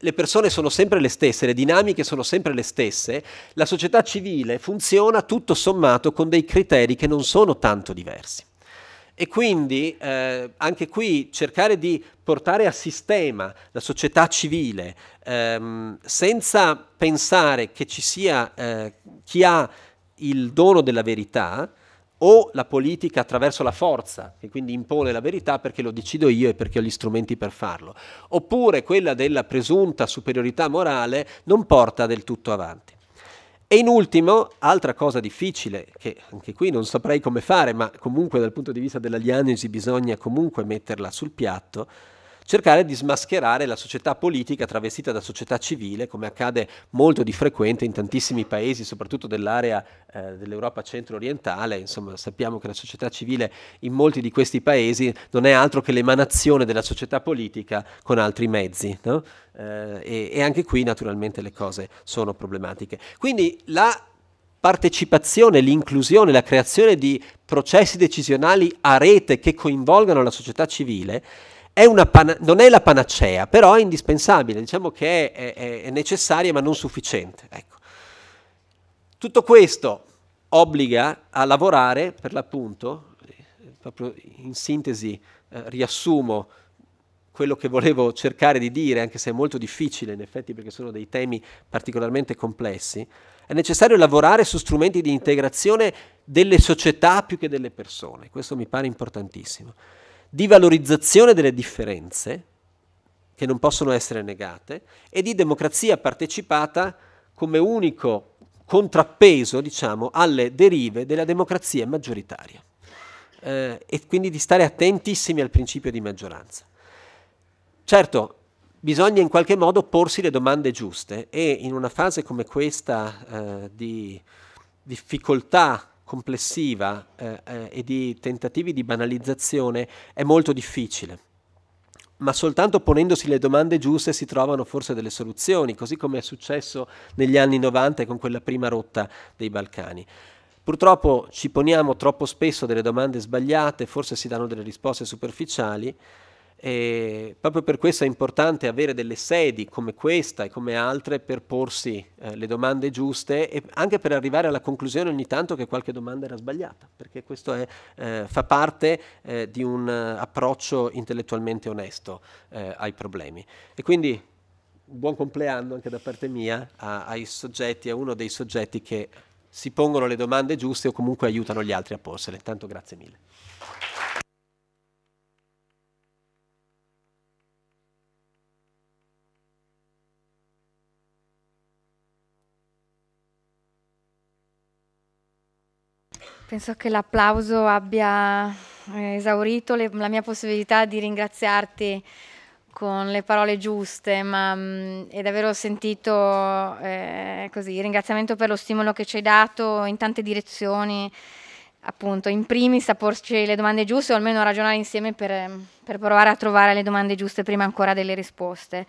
le persone sono sempre le stesse, le dinamiche sono sempre le stesse, la società civile funziona tutto sommato con dei criteri che non sono tanto diversi. E quindi eh, anche qui cercare di portare a sistema la società civile ehm, senza pensare che ci sia eh, chi ha il dono della verità o la politica attraverso la forza, che quindi impone la verità perché lo decido io e perché ho gli strumenti per farlo, oppure quella della presunta superiorità morale non porta del tutto avanti. E in ultimo, altra cosa difficile, che anche qui non saprei come fare, ma comunque dal punto di vista della diagnosi bisogna comunque metterla sul piatto, cercare di smascherare la società politica travestita da società civile, come accade molto di frequente in tantissimi paesi, soprattutto dell'area eh, dell'Europa centro-orientale. Insomma, sappiamo che la società civile in molti di questi paesi non è altro che l'emanazione della società politica con altri mezzi. No? Eh, e, e anche qui naturalmente le cose sono problematiche. Quindi la partecipazione, l'inclusione, la creazione di processi decisionali a rete che coinvolgano la società civile è pana- non è la panacea, però è indispensabile, diciamo che è, è, è necessaria ma non sufficiente. Ecco. Tutto questo obbliga a lavorare, per l'appunto, proprio in sintesi eh, riassumo quello che volevo cercare di dire, anche se è molto difficile in effetti perché sono dei temi particolarmente complessi, è necessario lavorare su strumenti di integrazione delle società più che delle persone, questo mi pare importantissimo di valorizzazione delle differenze, che non possono essere negate, e di democrazia partecipata come unico contrappeso, diciamo, alle derive della democrazia maggioritaria. Eh, e quindi di stare attentissimi al principio di maggioranza. Certo, bisogna in qualche modo porsi le domande giuste e in una fase come questa eh, di difficoltà complessiva eh, eh, e di tentativi di banalizzazione è molto difficile. Ma soltanto ponendosi le domande giuste si trovano forse delle soluzioni, così come è successo negli anni 90 con quella prima rotta dei Balcani. Purtroppo ci poniamo troppo spesso delle domande sbagliate, forse si danno delle risposte superficiali, e proprio per questo è importante avere delle sedi come questa e come altre per porsi eh, le domande giuste e anche per arrivare alla conclusione ogni tanto che qualche domanda era sbagliata, perché questo è, eh, fa parte eh, di un eh, approccio intellettualmente onesto eh, ai problemi. E quindi buon compleanno anche da parte mia a, ai soggetti, a uno dei soggetti che si pongono le domande giuste o comunque aiutano gli altri a porsele. Tanto grazie mille. Penso che l'applauso abbia eh, esaurito le, la mia possibilità di ringraziarti con le parole giuste, ma mh, mm, è davvero sentito eh, così, il ringraziamento per lo stimolo che ci hai dato in tante direzioni, appunto, in primis a porci le domande giuste o almeno a ragionare insieme per, per provare a trovare le domande giuste prima ancora delle risposte.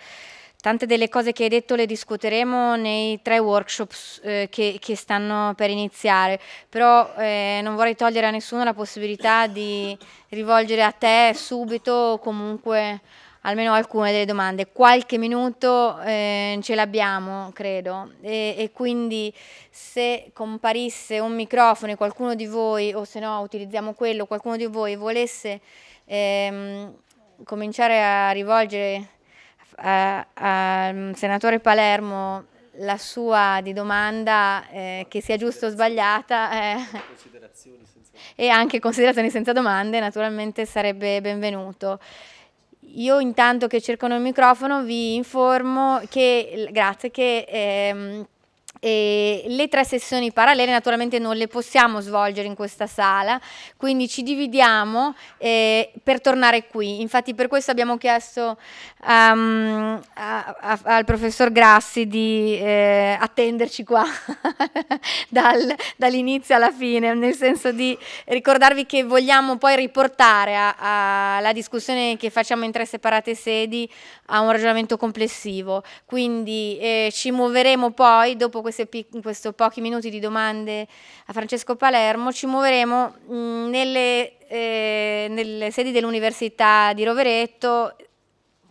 Tante delle cose che hai detto le discuteremo nei tre workshop eh, che, che, stanno per iniziare, però eh, non vorrei togliere a nessuno la possibilità di rivolgere a te subito comunque almeno alcune delle domande. Qualche minuto eh, ce l'abbiamo, credo, e, e, quindi se comparisse un microfono e qualcuno di voi, o se no utilizziamo quello, qualcuno di voi volesse ehm, cominciare a rivolgere eh, al senatore Palermo la sua di domanda, eh, che sia giusta o sbagliata, eh, e anche considerazioni senza domande, naturalmente sarebbe benvenuto. Io intanto che cercano il microfono vi informo che, grazie, che... Ehm, e le tre sessioni parallele naturalmente non le possiamo svolgere in questa sala, quindi ci dividiamo eh, per tornare qui. Infatti per questo abbiamo chiesto um, a, a, al professor Grassi di eh, attenderci qua Dal, dall'inizio alla fine, nel senso di ricordarvi che vogliamo poi riportare alla discussione che facciamo in tre separate sedi a un ragionamento complessivo. Quindi eh, ci muoveremo poi dopo questo pic- questi pochi minuti di domande a Francesco Palermo, ci muoveremo mh, mm, nelle, eh, nelle sedi dell'Università di Rovereto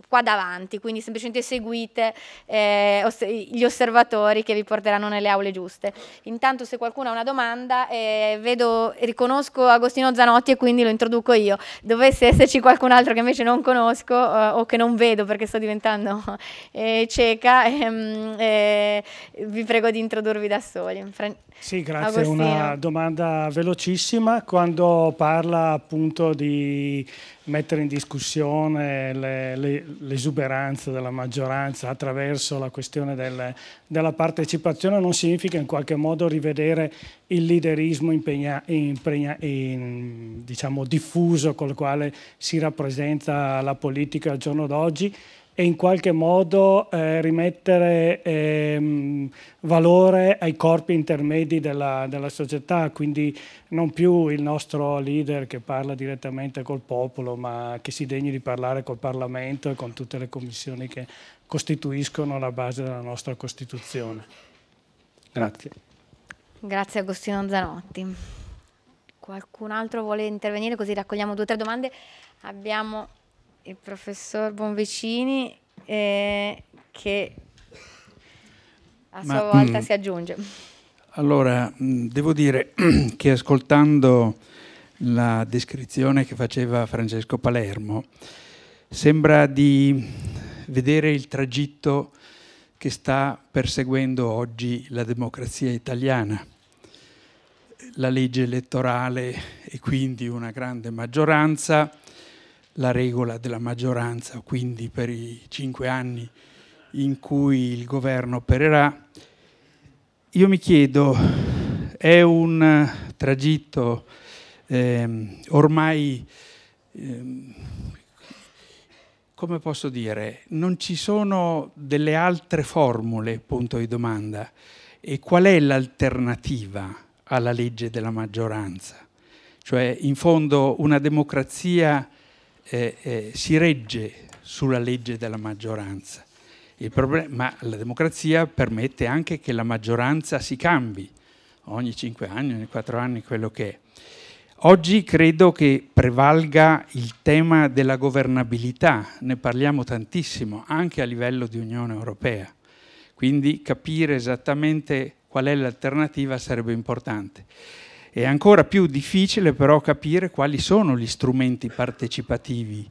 qua davanti, quindi semplicemente seguite eh, os gli osservatori che vi porteranno nelle aule giuste. Intanto se qualcuno ha una domanda, eh, vedo, riconosco Agostino Zanotti e quindi lo introduco io. Dovesse esserci qualcun altro che invece non conosco eh, o che non vedo perché sto diventando eh, cieca, ehm, eh, vi prego di introdurvi da soli. Fra sì, grazie. Agostino. Una domanda velocissima. Quando parla appunto di mettere in discussione l'esuberanza le, le, della maggioranza attraverso la questione del della partecipazione non significa in qualche modo rivedere il liderismo impegna, impegna, in, diciamo, diffuso col quale si rappresenta la politica al giorno d'oggi e in qualche modo eh, rimettere ehm, valore ai corpi intermedi della, della, società, quindi non più il nostro leader che parla direttamente col popolo, ma che si degni di parlare col Parlamento e con tutte le commissioni che costituiscono la base della nostra Costituzione. Grazie. Grazie Agostino Zanotti. Qualcun altro vuole intervenire così raccogliamo due o tre domande. Abbiamo il professor Bonvicini eh, che a sua volta mh, mm, si aggiunge. Allora, mh, mm, devo dire che ascoltando la descrizione che faceva Francesco Palermo, sembra di vedere il tragitto che sta perseguendo oggi la democrazia italiana. La legge elettorale e quindi una grande maggioranza, la regola della maggioranza quindi per i cinque anni in cui il governo opererà. Io mi chiedo, è un tragitto eh, ormai... Eh, come posso dire, non ci sono delle altre formule, punto di domanda. E qual è l'alternativa alla legge della maggioranza? Cioè, in fondo, una democrazia eh, eh, si regge sulla legge della maggioranza. ma la democrazia permette anche che la maggioranza si cambi ogni cinque anni, ogni quattro anni, quello che è. Oggi credo che prevalga il tema della governabilità, ne parliamo tantissimo, anche a livello di Unione Europea. Quindi capire esattamente qual è l'alternativa sarebbe importante. È ancora più difficile però capire quali sono gli strumenti partecipativi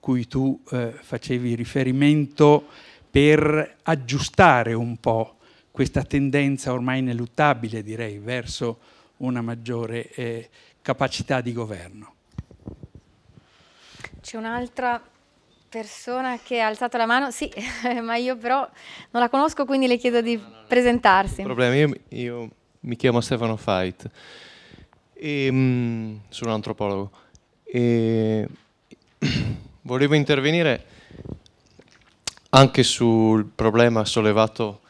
cui tu eh, facevi riferimento per aggiustare un po' questa tendenza ormai ineluttabile, direi, verso una maggiore eh, capacità di governo. C'è un'altra persona che ha alzato la mano, sì, ma io però non la conosco, quindi le chiedo di no, no, no. presentarsi. Problema, io, io, mi chiamo Stefano Fait, e, ehm, mh, sono un antropologo e volevo intervenire anche sul problema sollevato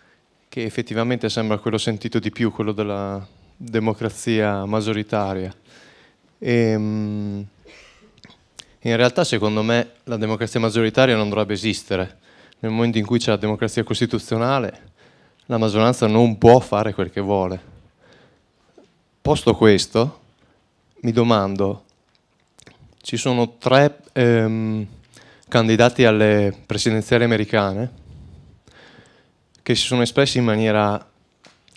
che effettivamente sembra quello sentito di più, quello della democrazia maggioritaria. E, ehm, in realtà secondo me la democrazia maggioritaria non dovrebbe esistere. Nel momento in cui c'è la democrazia costituzionale, la maggioranza non può fare quel che vuole. Posto questo, mi domando, ci sono tre ehm, candidati alle presidenziali americane che si sono espressi in maniera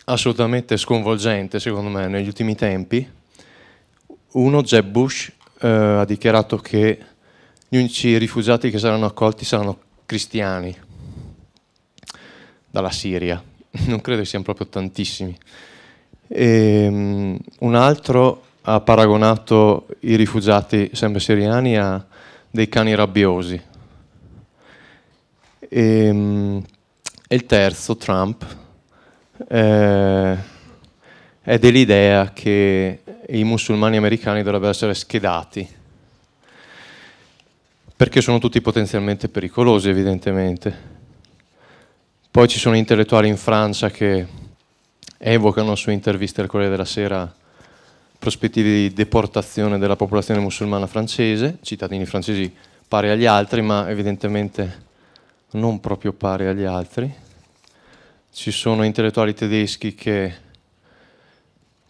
assolutamente sconvolgente, secondo me, negli ultimi tempi. Uno, Jeb Bush, eh, ha dichiarato che gli unici rifugiati che saranno accolti saranno cristiani dalla Siria. Non credo che siano proprio tantissimi. E, um, un altro ha paragonato i rifugiati, sempre siriani, a dei cani rabbiosi. E, um, e il terzo, Trump, eh, è dell'idea che i musulmani americani dovrebbero essere schedati, perché sono tutti potenzialmente pericolosi evidentemente. Poi ci sono intellettuali in Francia che evocano su interviste al Corriere della Sera prospettive di deportazione della popolazione musulmana francese, cittadini francesi pari agli altri, ma evidentemente non proprio pari agli altri ci sono intellettuali tedeschi che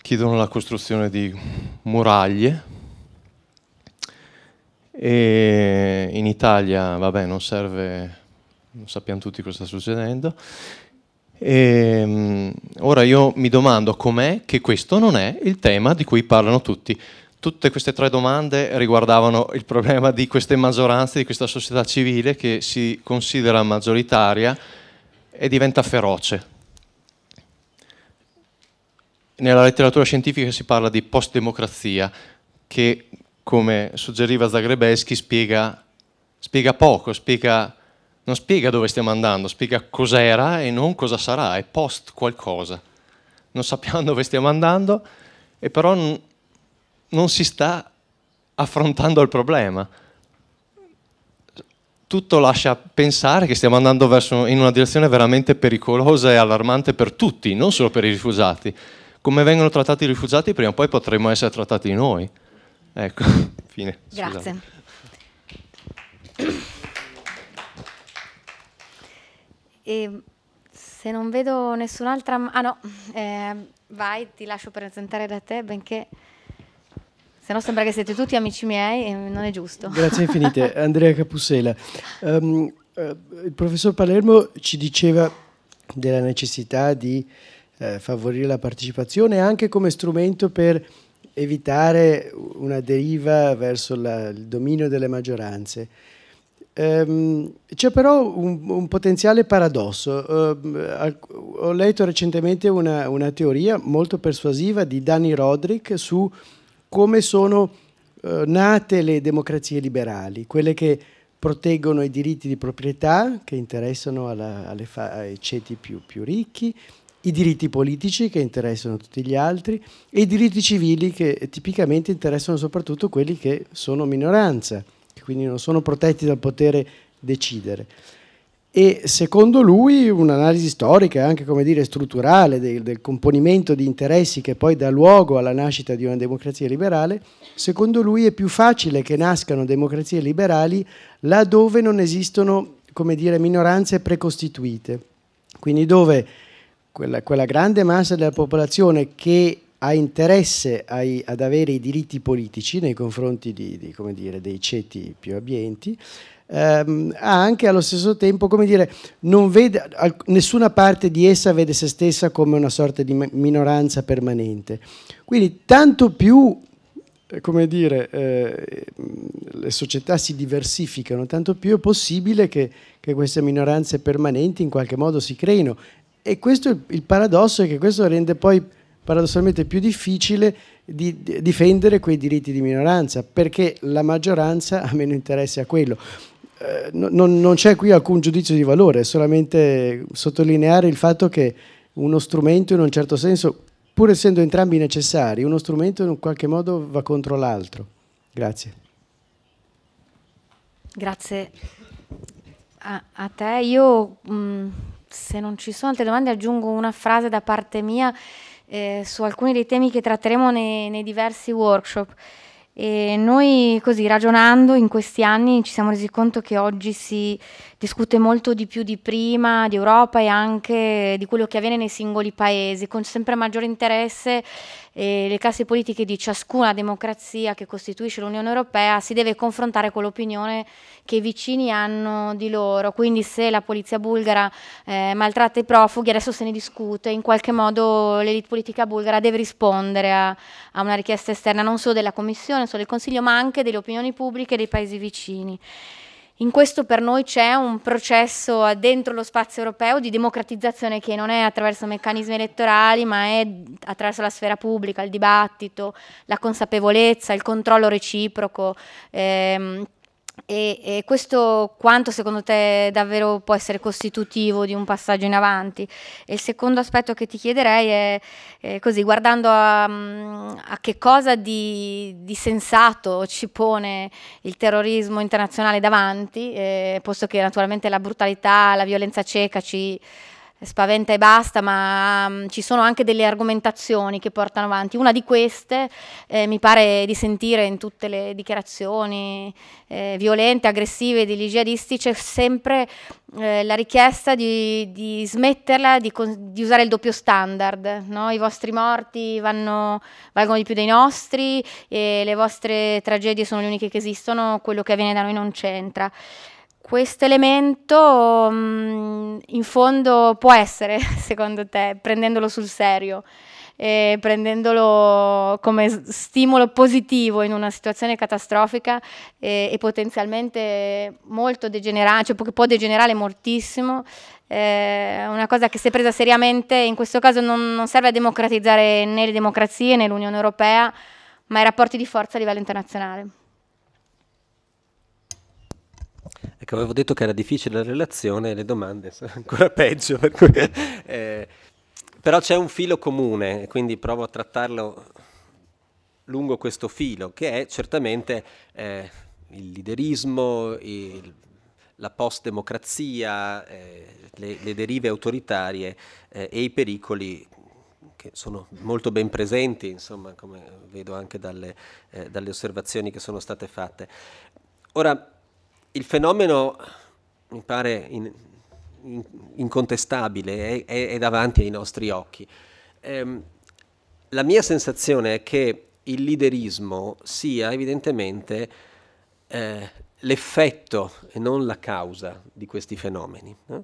chiedono la costruzione di muraglie e in Italia, vabbè, non serve, non sappiamo tutti cosa sta succedendo. E, ehm, ora io mi domando com'è che questo non è il tema di cui parlano tutti. Tutte queste tre domande riguardavano il problema di queste maggioranze, di questa società civile che si considera maggioritaria e diventa feroce. Nella letteratura scientifica si parla di post-democrazia, che come suggeriva Zagrebeschi spiega, spiega poco, spiega, non spiega dove stiamo andando, spiega cos'era e non cosa sarà, è post qualcosa. Non sappiamo dove stiamo andando e però non si sta affrontando il problema tutto lascia pensare che stiamo andando verso, in una direzione veramente pericolosa e allarmante per tutti, non solo per i rifugiati. Come vengono trattati i rifugiati, prima o poi potremmo essere trattati noi. Ecco, fine. Grazie. E se non vedo nessun'altra... Ah no, eh, vai, ti lascio presentare da te, benché... Se no sembra che siete tutti amici miei e non è giusto. Grazie infinite. Andrea Capussela. Um, ehm, uh, eh, il professor Palermo ci diceva della necessità di uh, favorire la partecipazione anche come strumento per evitare una deriva verso la, il dominio delle maggioranze. Um, c'è però un, un, potenziale paradosso. Um, ho letto recentemente una, una teoria molto persuasiva di Dani Roderick su come sono eh, nate le democrazie liberali, quelle che proteggono i diritti di proprietà che interessano alla, ai ceti più, più ricchi, i diritti politici che interessano tutti gli altri e i diritti civili che tipicamente interessano soprattutto quelli che sono minoranza, che quindi non sono protetti dal potere decidere e secondo lui un'analisi storica, e anche come dire strutturale, del, del, componimento di interessi che poi dà luogo alla nascita di una democrazia liberale, secondo lui è più facile che nascano democrazie liberali laddove non esistono come dire, minoranze precostituite, quindi dove quella, quella grande massa della popolazione che ha interesse ai, ad avere i diritti politici nei confronti di, di, dire, dei ceti più abbienti, ehm, ha anche allo stesso tempo, come dire, vede, nessuna parte di essa vede se stessa come una sorta di minoranza permanente. Quindi tanto più eh, come dire, eh, le società si diversificano, tanto più è possibile che, che, queste minoranze permanenti in qualche modo si creino. E questo è il paradosso è che questo rende poi paradossalmente più difficile di difendere quei diritti di minoranza, perché la maggioranza ha meno interesse a quello. Eh, non, non c'è qui alcun giudizio di valore, è solamente sottolineare il fatto che uno strumento in un certo senso, pur essendo entrambi necessari, uno strumento in un qualche modo va contro l'altro. Grazie. Grazie a, a te. Io, mh, mm, se non ci sono altre domande, aggiungo una frase da parte mia eh, su alcuni dei temi che tratteremo nei, nei diversi workshop. E noi così ragionando in questi anni ci siamo resi conto che oggi si discute molto di più di prima, di Europa e anche di quello che avviene nei singoli paesi, con sempre maggiore interesse eh, le classi politiche di ciascuna democrazia che costituisce l'Unione Europea si deve confrontare con l'opinione che i vicini hanno di loro. Quindi se la polizia bulgara eh, maltratta i profughi, adesso se ne discute, in qualche modo l'elite politica bulgara deve rispondere a, a, una richiesta esterna non solo della Commissione, non solo del Consiglio, ma anche delle opinioni pubbliche dei paesi vicini. In questo per noi c'è un processo dentro lo spazio europeo di democratizzazione che non è attraverso meccanismi elettorali, ma è attraverso la sfera pubblica, il dibattito, la consapevolezza, il controllo reciproco. Ehm, e, e, questo quanto secondo te davvero può essere costitutivo di un passaggio in avanti? E il secondo aspetto che ti chiederei è, è così, guardando a, mm, a che cosa di, di, sensato ci pone il terrorismo internazionale davanti, eh, posto che naturalmente la brutalità, la violenza cieca ci spaventa e basta, ma um, ci sono anche delle argomentazioni che portano avanti. Una di queste eh, mi pare di sentire in tutte le dichiarazioni eh, violente, aggressive degli jihadisti, c'è sempre eh, la richiesta di, di smetterla, di, di, usare il doppio standard. No? I vostri morti vanno, valgono di più dei nostri, le vostre tragedie sono le uniche che esistono, quello che avviene da noi non c'entra questo elemento mm, in fondo può essere, secondo te, prendendolo sul serio, eh, prendendolo come stimolo positivo in una situazione catastrofica eh, e potenzialmente molto degenerante, cioè può degenerare moltissimo, eh, una cosa che se presa seriamente in questo caso non, non serve a democratizzare né le democrazie né l'Unione Europea, ma i rapporti di forza a livello internazionale. Ecco, avevo detto che era difficile la relazione le domande sono ancora peggio, per cui, eh, però c'è un filo comune, quindi provo a trattarlo lungo questo filo, che è certamente eh, il liderismo, il, la post-democrazia, eh, le, le, derive autoritarie eh, e i pericoli che sono molto ben presenti, insomma, come vedo anche dalle, eh, dalle osservazioni che sono state fatte. Ora, il fenomeno, mi pare in, in, incontestabile, è, è, è, davanti ai nostri occhi. Ehm, la mia sensazione è che il liderismo sia evidentemente eh, l'effetto e non la causa di questi fenomeni. Eh?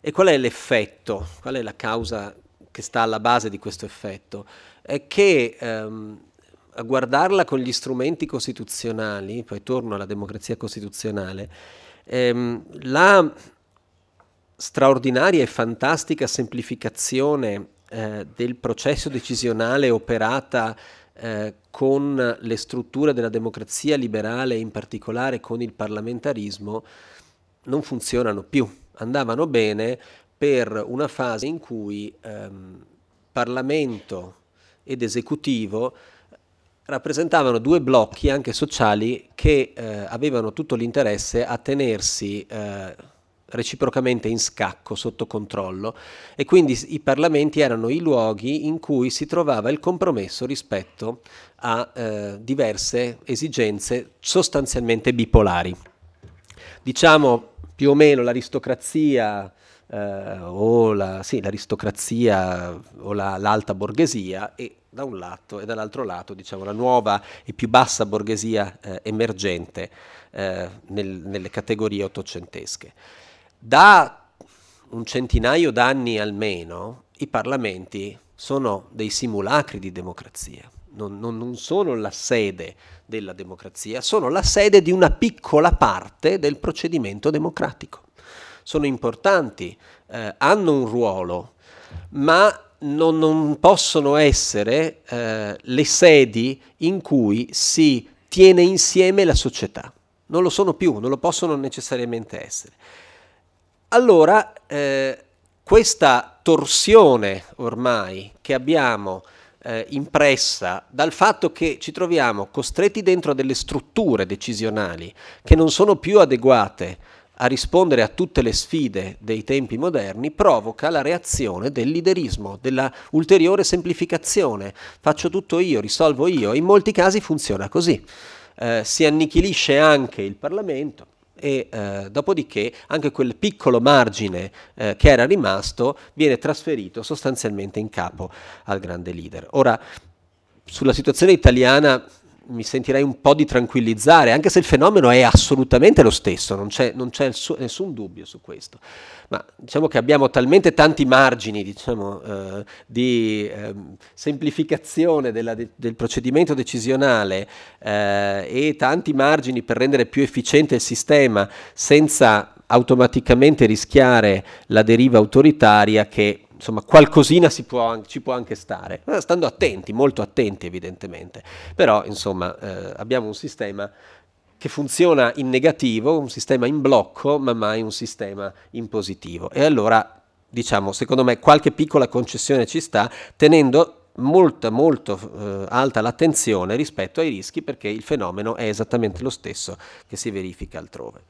E qual è l'effetto? Qual è la causa che sta alla base di questo effetto? È che ehm, a guardarla con gli strumenti costituzionali, poi torno alla democrazia costituzionale, ehm, la straordinaria e fantastica semplificazione eh, del processo decisionale operata eh, con le strutture della democrazia liberale, in particolare con il parlamentarismo, non funzionano più. Andavano bene per una fase in cui ehm, Parlamento ed esecutivo rappresentavano due blocchi anche sociali che eh, avevano tutto l'interesse a tenersi eh, reciprocamente in scacco, sotto controllo e quindi i parlamenti erano i luoghi in cui si trovava il compromesso rispetto a eh, diverse esigenze sostanzialmente bipolari. Diciamo più o meno l'aristocrazia eh, o la, sì, l'aristocrazia o la, l'alta borghesia e da un lato e dall'altro lato diciamo, la nuova e più bassa borghesia eh, emergente eh, nel, nelle categorie ottocentesche. Da un centinaio d'anni almeno i parlamenti sono dei simulacri di democrazia, non, non, non sono la sede della democrazia, sono la sede di una piccola parte del procedimento democratico. Sono importanti, eh, hanno un ruolo, ma non, non possono essere eh, le sedi in cui si tiene insieme la società. Non lo sono più, non lo possono necessariamente essere. Allora, eh, questa torsione ormai che abbiamo eh, impressa dal fatto che ci troviamo costretti dentro a delle strutture decisionali che non sono più adeguate a rispondere a tutte le sfide dei tempi moderni provoca la reazione del liderismo, della ulteriore semplificazione. Faccio tutto io, risolvo io. In molti casi funziona così. Eh, si annichilisce anche il Parlamento e eh, dopodiché anche quel piccolo margine eh, che era rimasto viene trasferito sostanzialmente in capo al grande leader. Ora, sulla situazione italiana mi sentirei un po' di tranquillizzare, anche se il fenomeno è assolutamente lo stesso, non c'è, non c'è su- nessun dubbio su questo. Ma diciamo che abbiamo talmente tanti margini diciamo, eh, di eh, semplificazione della, de- del procedimento decisionale eh, e tanti margini per rendere più efficiente il sistema senza automaticamente rischiare la deriva autoritaria che insomma, qualcosina può, ci può anche stare, eh, stando attenti, molto attenti evidentemente. Però, insomma, eh, abbiamo un sistema che funziona in negativo, un sistema in blocco, ma mai un sistema in positivo. E allora, diciamo, secondo me qualche piccola concessione ci sta, tenendo molto molto eh, alta l'attenzione rispetto ai rischi perché il fenomeno è esattamente lo stesso che si verifica altrove.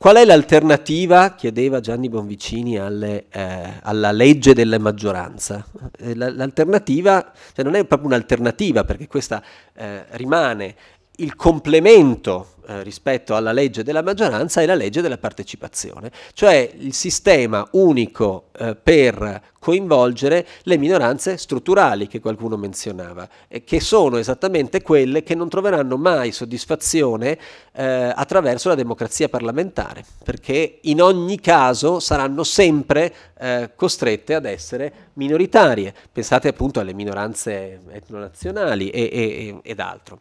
Qual è l'alternativa, chiedeva Gianni Bonvicini, alle, eh, alla legge della maggioranza? Eh, l'alternativa, cioè non è proprio un'alternativa perché questa eh, rimane il complemento eh, rispetto alla legge della maggioranza è la legge della partecipazione, cioè il sistema unico eh, per coinvolgere le minoranze strutturali che qualcuno menzionava, eh, che sono esattamente quelle che non troveranno mai soddisfazione eh, attraverso la democrazia parlamentare, perché in ogni caso saranno sempre eh, costrette ad essere minoritarie. Pensate appunto alle minoranze etnonazionali e, e, ed altro.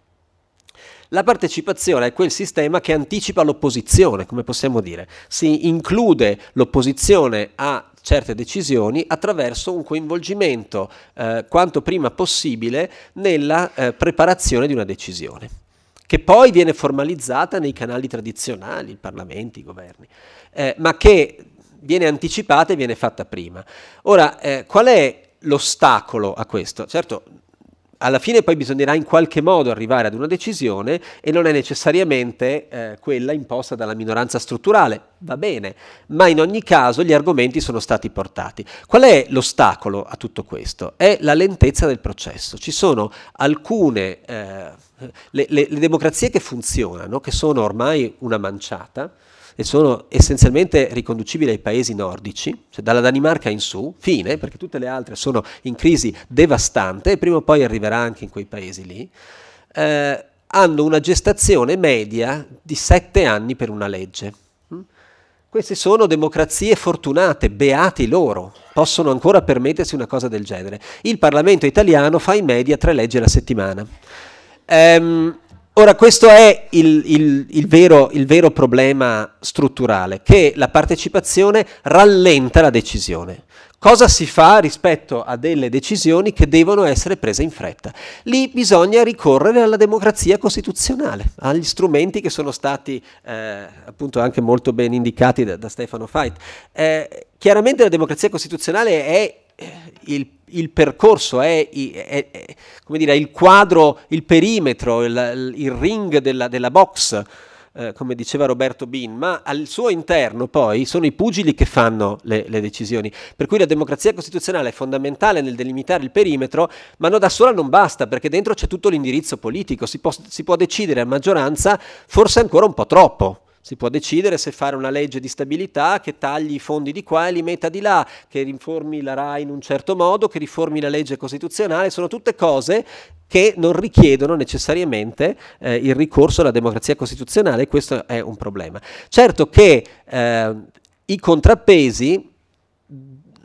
La partecipazione è quel sistema che anticipa l'opposizione, come possiamo dire. Si include l'opposizione a certe decisioni attraverso un coinvolgimento eh, quanto prima possibile nella eh, preparazione di una decisione che poi viene formalizzata nei canali tradizionali, i parlamenti, i governi, eh, ma che viene anticipata e viene fatta prima. Ora, eh, qual è l'ostacolo a questo? Certo, alla fine poi bisognerà in qualche modo arrivare ad una decisione e non è necessariamente eh, quella imposta dalla minoranza strutturale, va bene, ma in ogni caso gli argomenti sono stati portati. Qual è l'ostacolo a tutto questo? È la lentezza del processo. Ci sono alcune, eh, le, le, le democrazie che funzionano, che sono ormai una manciata, e sono essenzialmente riconducibili ai paesi nordici, cioè dalla Danimarca in su, fine, perché tutte le altre sono in crisi devastante e prima o poi arriverà anche in quei paesi lì, eh, hanno una gestazione media di sette anni per una legge. Mm? Queste sono democrazie fortunate, beati loro, possono ancora permettersi una cosa del genere. Il Parlamento italiano fa in media tre leggi alla settimana. Ehm, Ora, questo è il, il, il, vero, il, vero, problema strutturale, che la partecipazione rallenta la decisione. Cosa si fa rispetto a delle decisioni che devono essere prese in fretta? Lì bisogna ricorrere alla democrazia costituzionale, agli strumenti che sono stati eh, appunto anche molto ben indicati da, da Stefano Feit. Eh, chiaramente la democrazia costituzionale è eh, il, il percorso è, è, è dire, il quadro, il perimetro, il, il ring della, della box, eh, come diceva Roberto Bin, ma al suo interno poi sono i pugili che fanno le, le, decisioni. Per cui la democrazia costituzionale è fondamentale nel delimitare il perimetro, ma no, da sola non basta, perché dentro c'è tutto l'indirizzo politico, si può, si può decidere a maggioranza forse ancora un po' troppo. Si può decidere se fare una legge di stabilità che tagli i fondi di qua e li metta di là, che riformi la RAI in un certo modo, che riformi la legge costituzionale, sono tutte cose che non richiedono necessariamente eh, il ricorso alla democrazia costituzionale e questo è un problema. Certo che eh, i contrappesi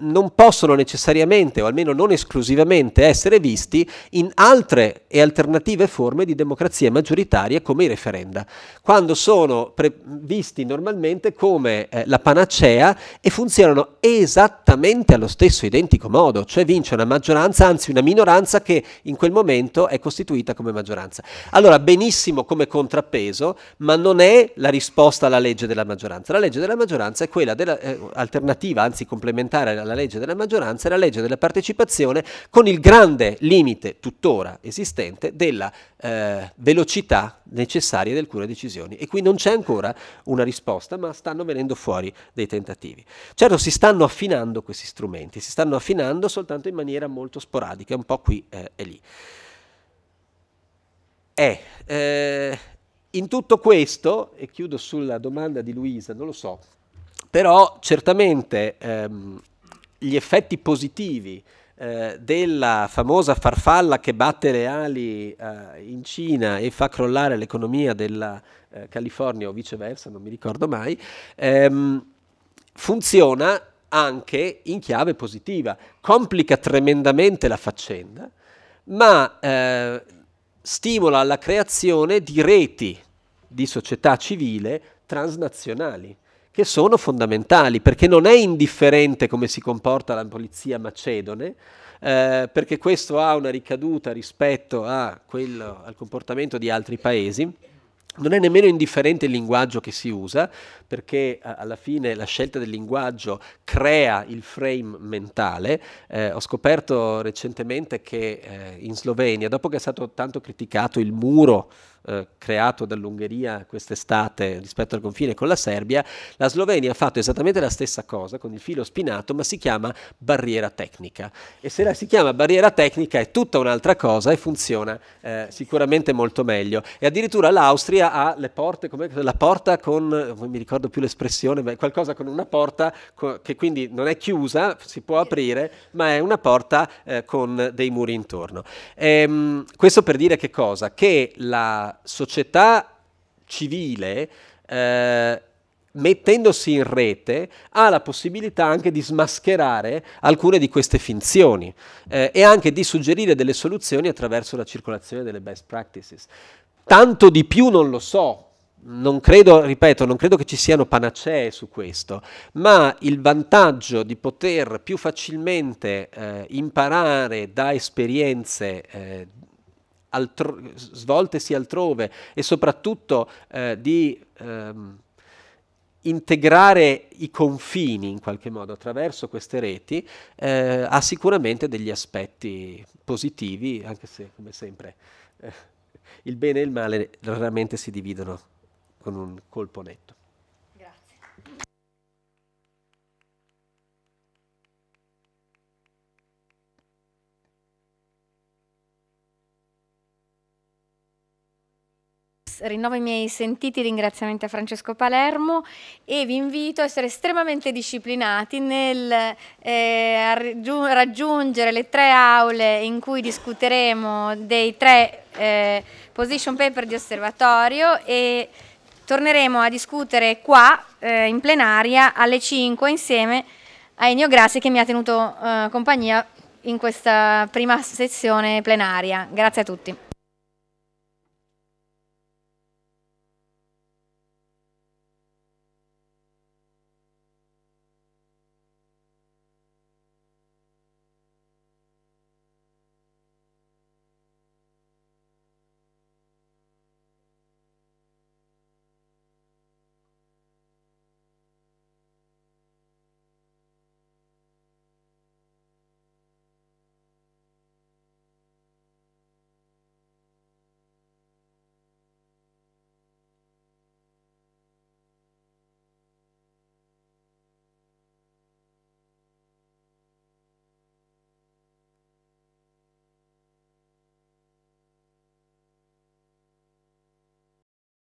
non possono necessariamente, o almeno non esclusivamente, essere visti in altre e alternative forme di democrazie maggioritarie come i referenda, quando sono pre- visti normalmente come eh, la panacea e funzionano esattamente allo stesso identico modo, cioè vince una maggioranza, anzi una minoranza che in quel momento è costituita come maggioranza. Allora, benissimo come contrappeso, ma non è la risposta alla legge della maggioranza. La legge della maggioranza è quella della, eh, alternativa, anzi complementare alla la legge della maggioranza è la legge della partecipazione con il grande limite tuttora esistente della eh, velocità necessaria di alcune decisioni. E qui non c'è ancora una risposta, ma stanno venendo fuori dei tentativi. Certo, si stanno affinando questi strumenti, si stanno affinando soltanto in maniera molto sporadica, un po' qui eh, e lì. Eh, eh, in tutto questo, e chiudo sulla domanda di Luisa, non lo so, però certamente ehm, gli effetti positivi eh, della famosa farfalla che batte le ali eh, in Cina e fa crollare l'economia della eh, California o viceversa, non mi ricordo mai, ehm, funziona anche in chiave positiva, complica tremendamente la faccenda, ma eh, stimola la creazione di reti di società civile transnazionali che sono fondamentali, perché non è indifferente come si comporta la polizia macedone, eh, perché questo ha una ricaduta rispetto quello, al comportamento di altri paesi. Non è nemmeno indifferente il linguaggio che si usa, perché alla fine la scelta del linguaggio crea il frame mentale. Eh, ho scoperto recentemente che eh, in Slovenia, dopo che è stato tanto criticato il muro eh, creato dall'Ungheria quest'estate rispetto al confine con la Serbia, la Slovenia ha fatto esattamente la stessa cosa con il filo spinato, ma si chiama barriera tecnica. E se la si chiama barriera tecnica è tutta un'altra cosa e funziona eh, sicuramente molto meglio. E addirittura l'Austria ha le porte, come, la porta con, eh, mi ricordo ricordo più l'espressione, ma è qualcosa con una porta co- che quindi non è chiusa, si può aprire, ma è una porta eh, con dei muri intorno. Ehm, questo per dire che cosa? Che la società civile... Eh, mettendosi in rete, ha la possibilità anche di smascherare alcune di queste finzioni eh, e anche di suggerire delle soluzioni attraverso la circolazione delle best practices. Tanto di più non lo so, non credo, ripeto, non credo che ci siano panacee su questo, ma il vantaggio di poter più facilmente eh, imparare da esperienze eh, altro, svoltesi altrove e soprattutto eh, di ehm, integrare i confini in qualche modo attraverso queste reti eh, ha sicuramente degli aspetti positivi, anche se come sempre eh, il bene e il male raramente si dividono con un colpo netto. Grazie. rinnovo i miei sentiti ringraziamenti a Francesco Palermo e vi invito a essere estremamente disciplinati nel eh, raggiungere le tre aule in cui discuteremo dei tre eh, position paper di osservatorio e torneremo a discutere qua eh, in plenaria alle 5 insieme a Ennio Grassi che mi ha tenuto eh, compagnia in questa prima sessione plenaria. Grazie a tutti.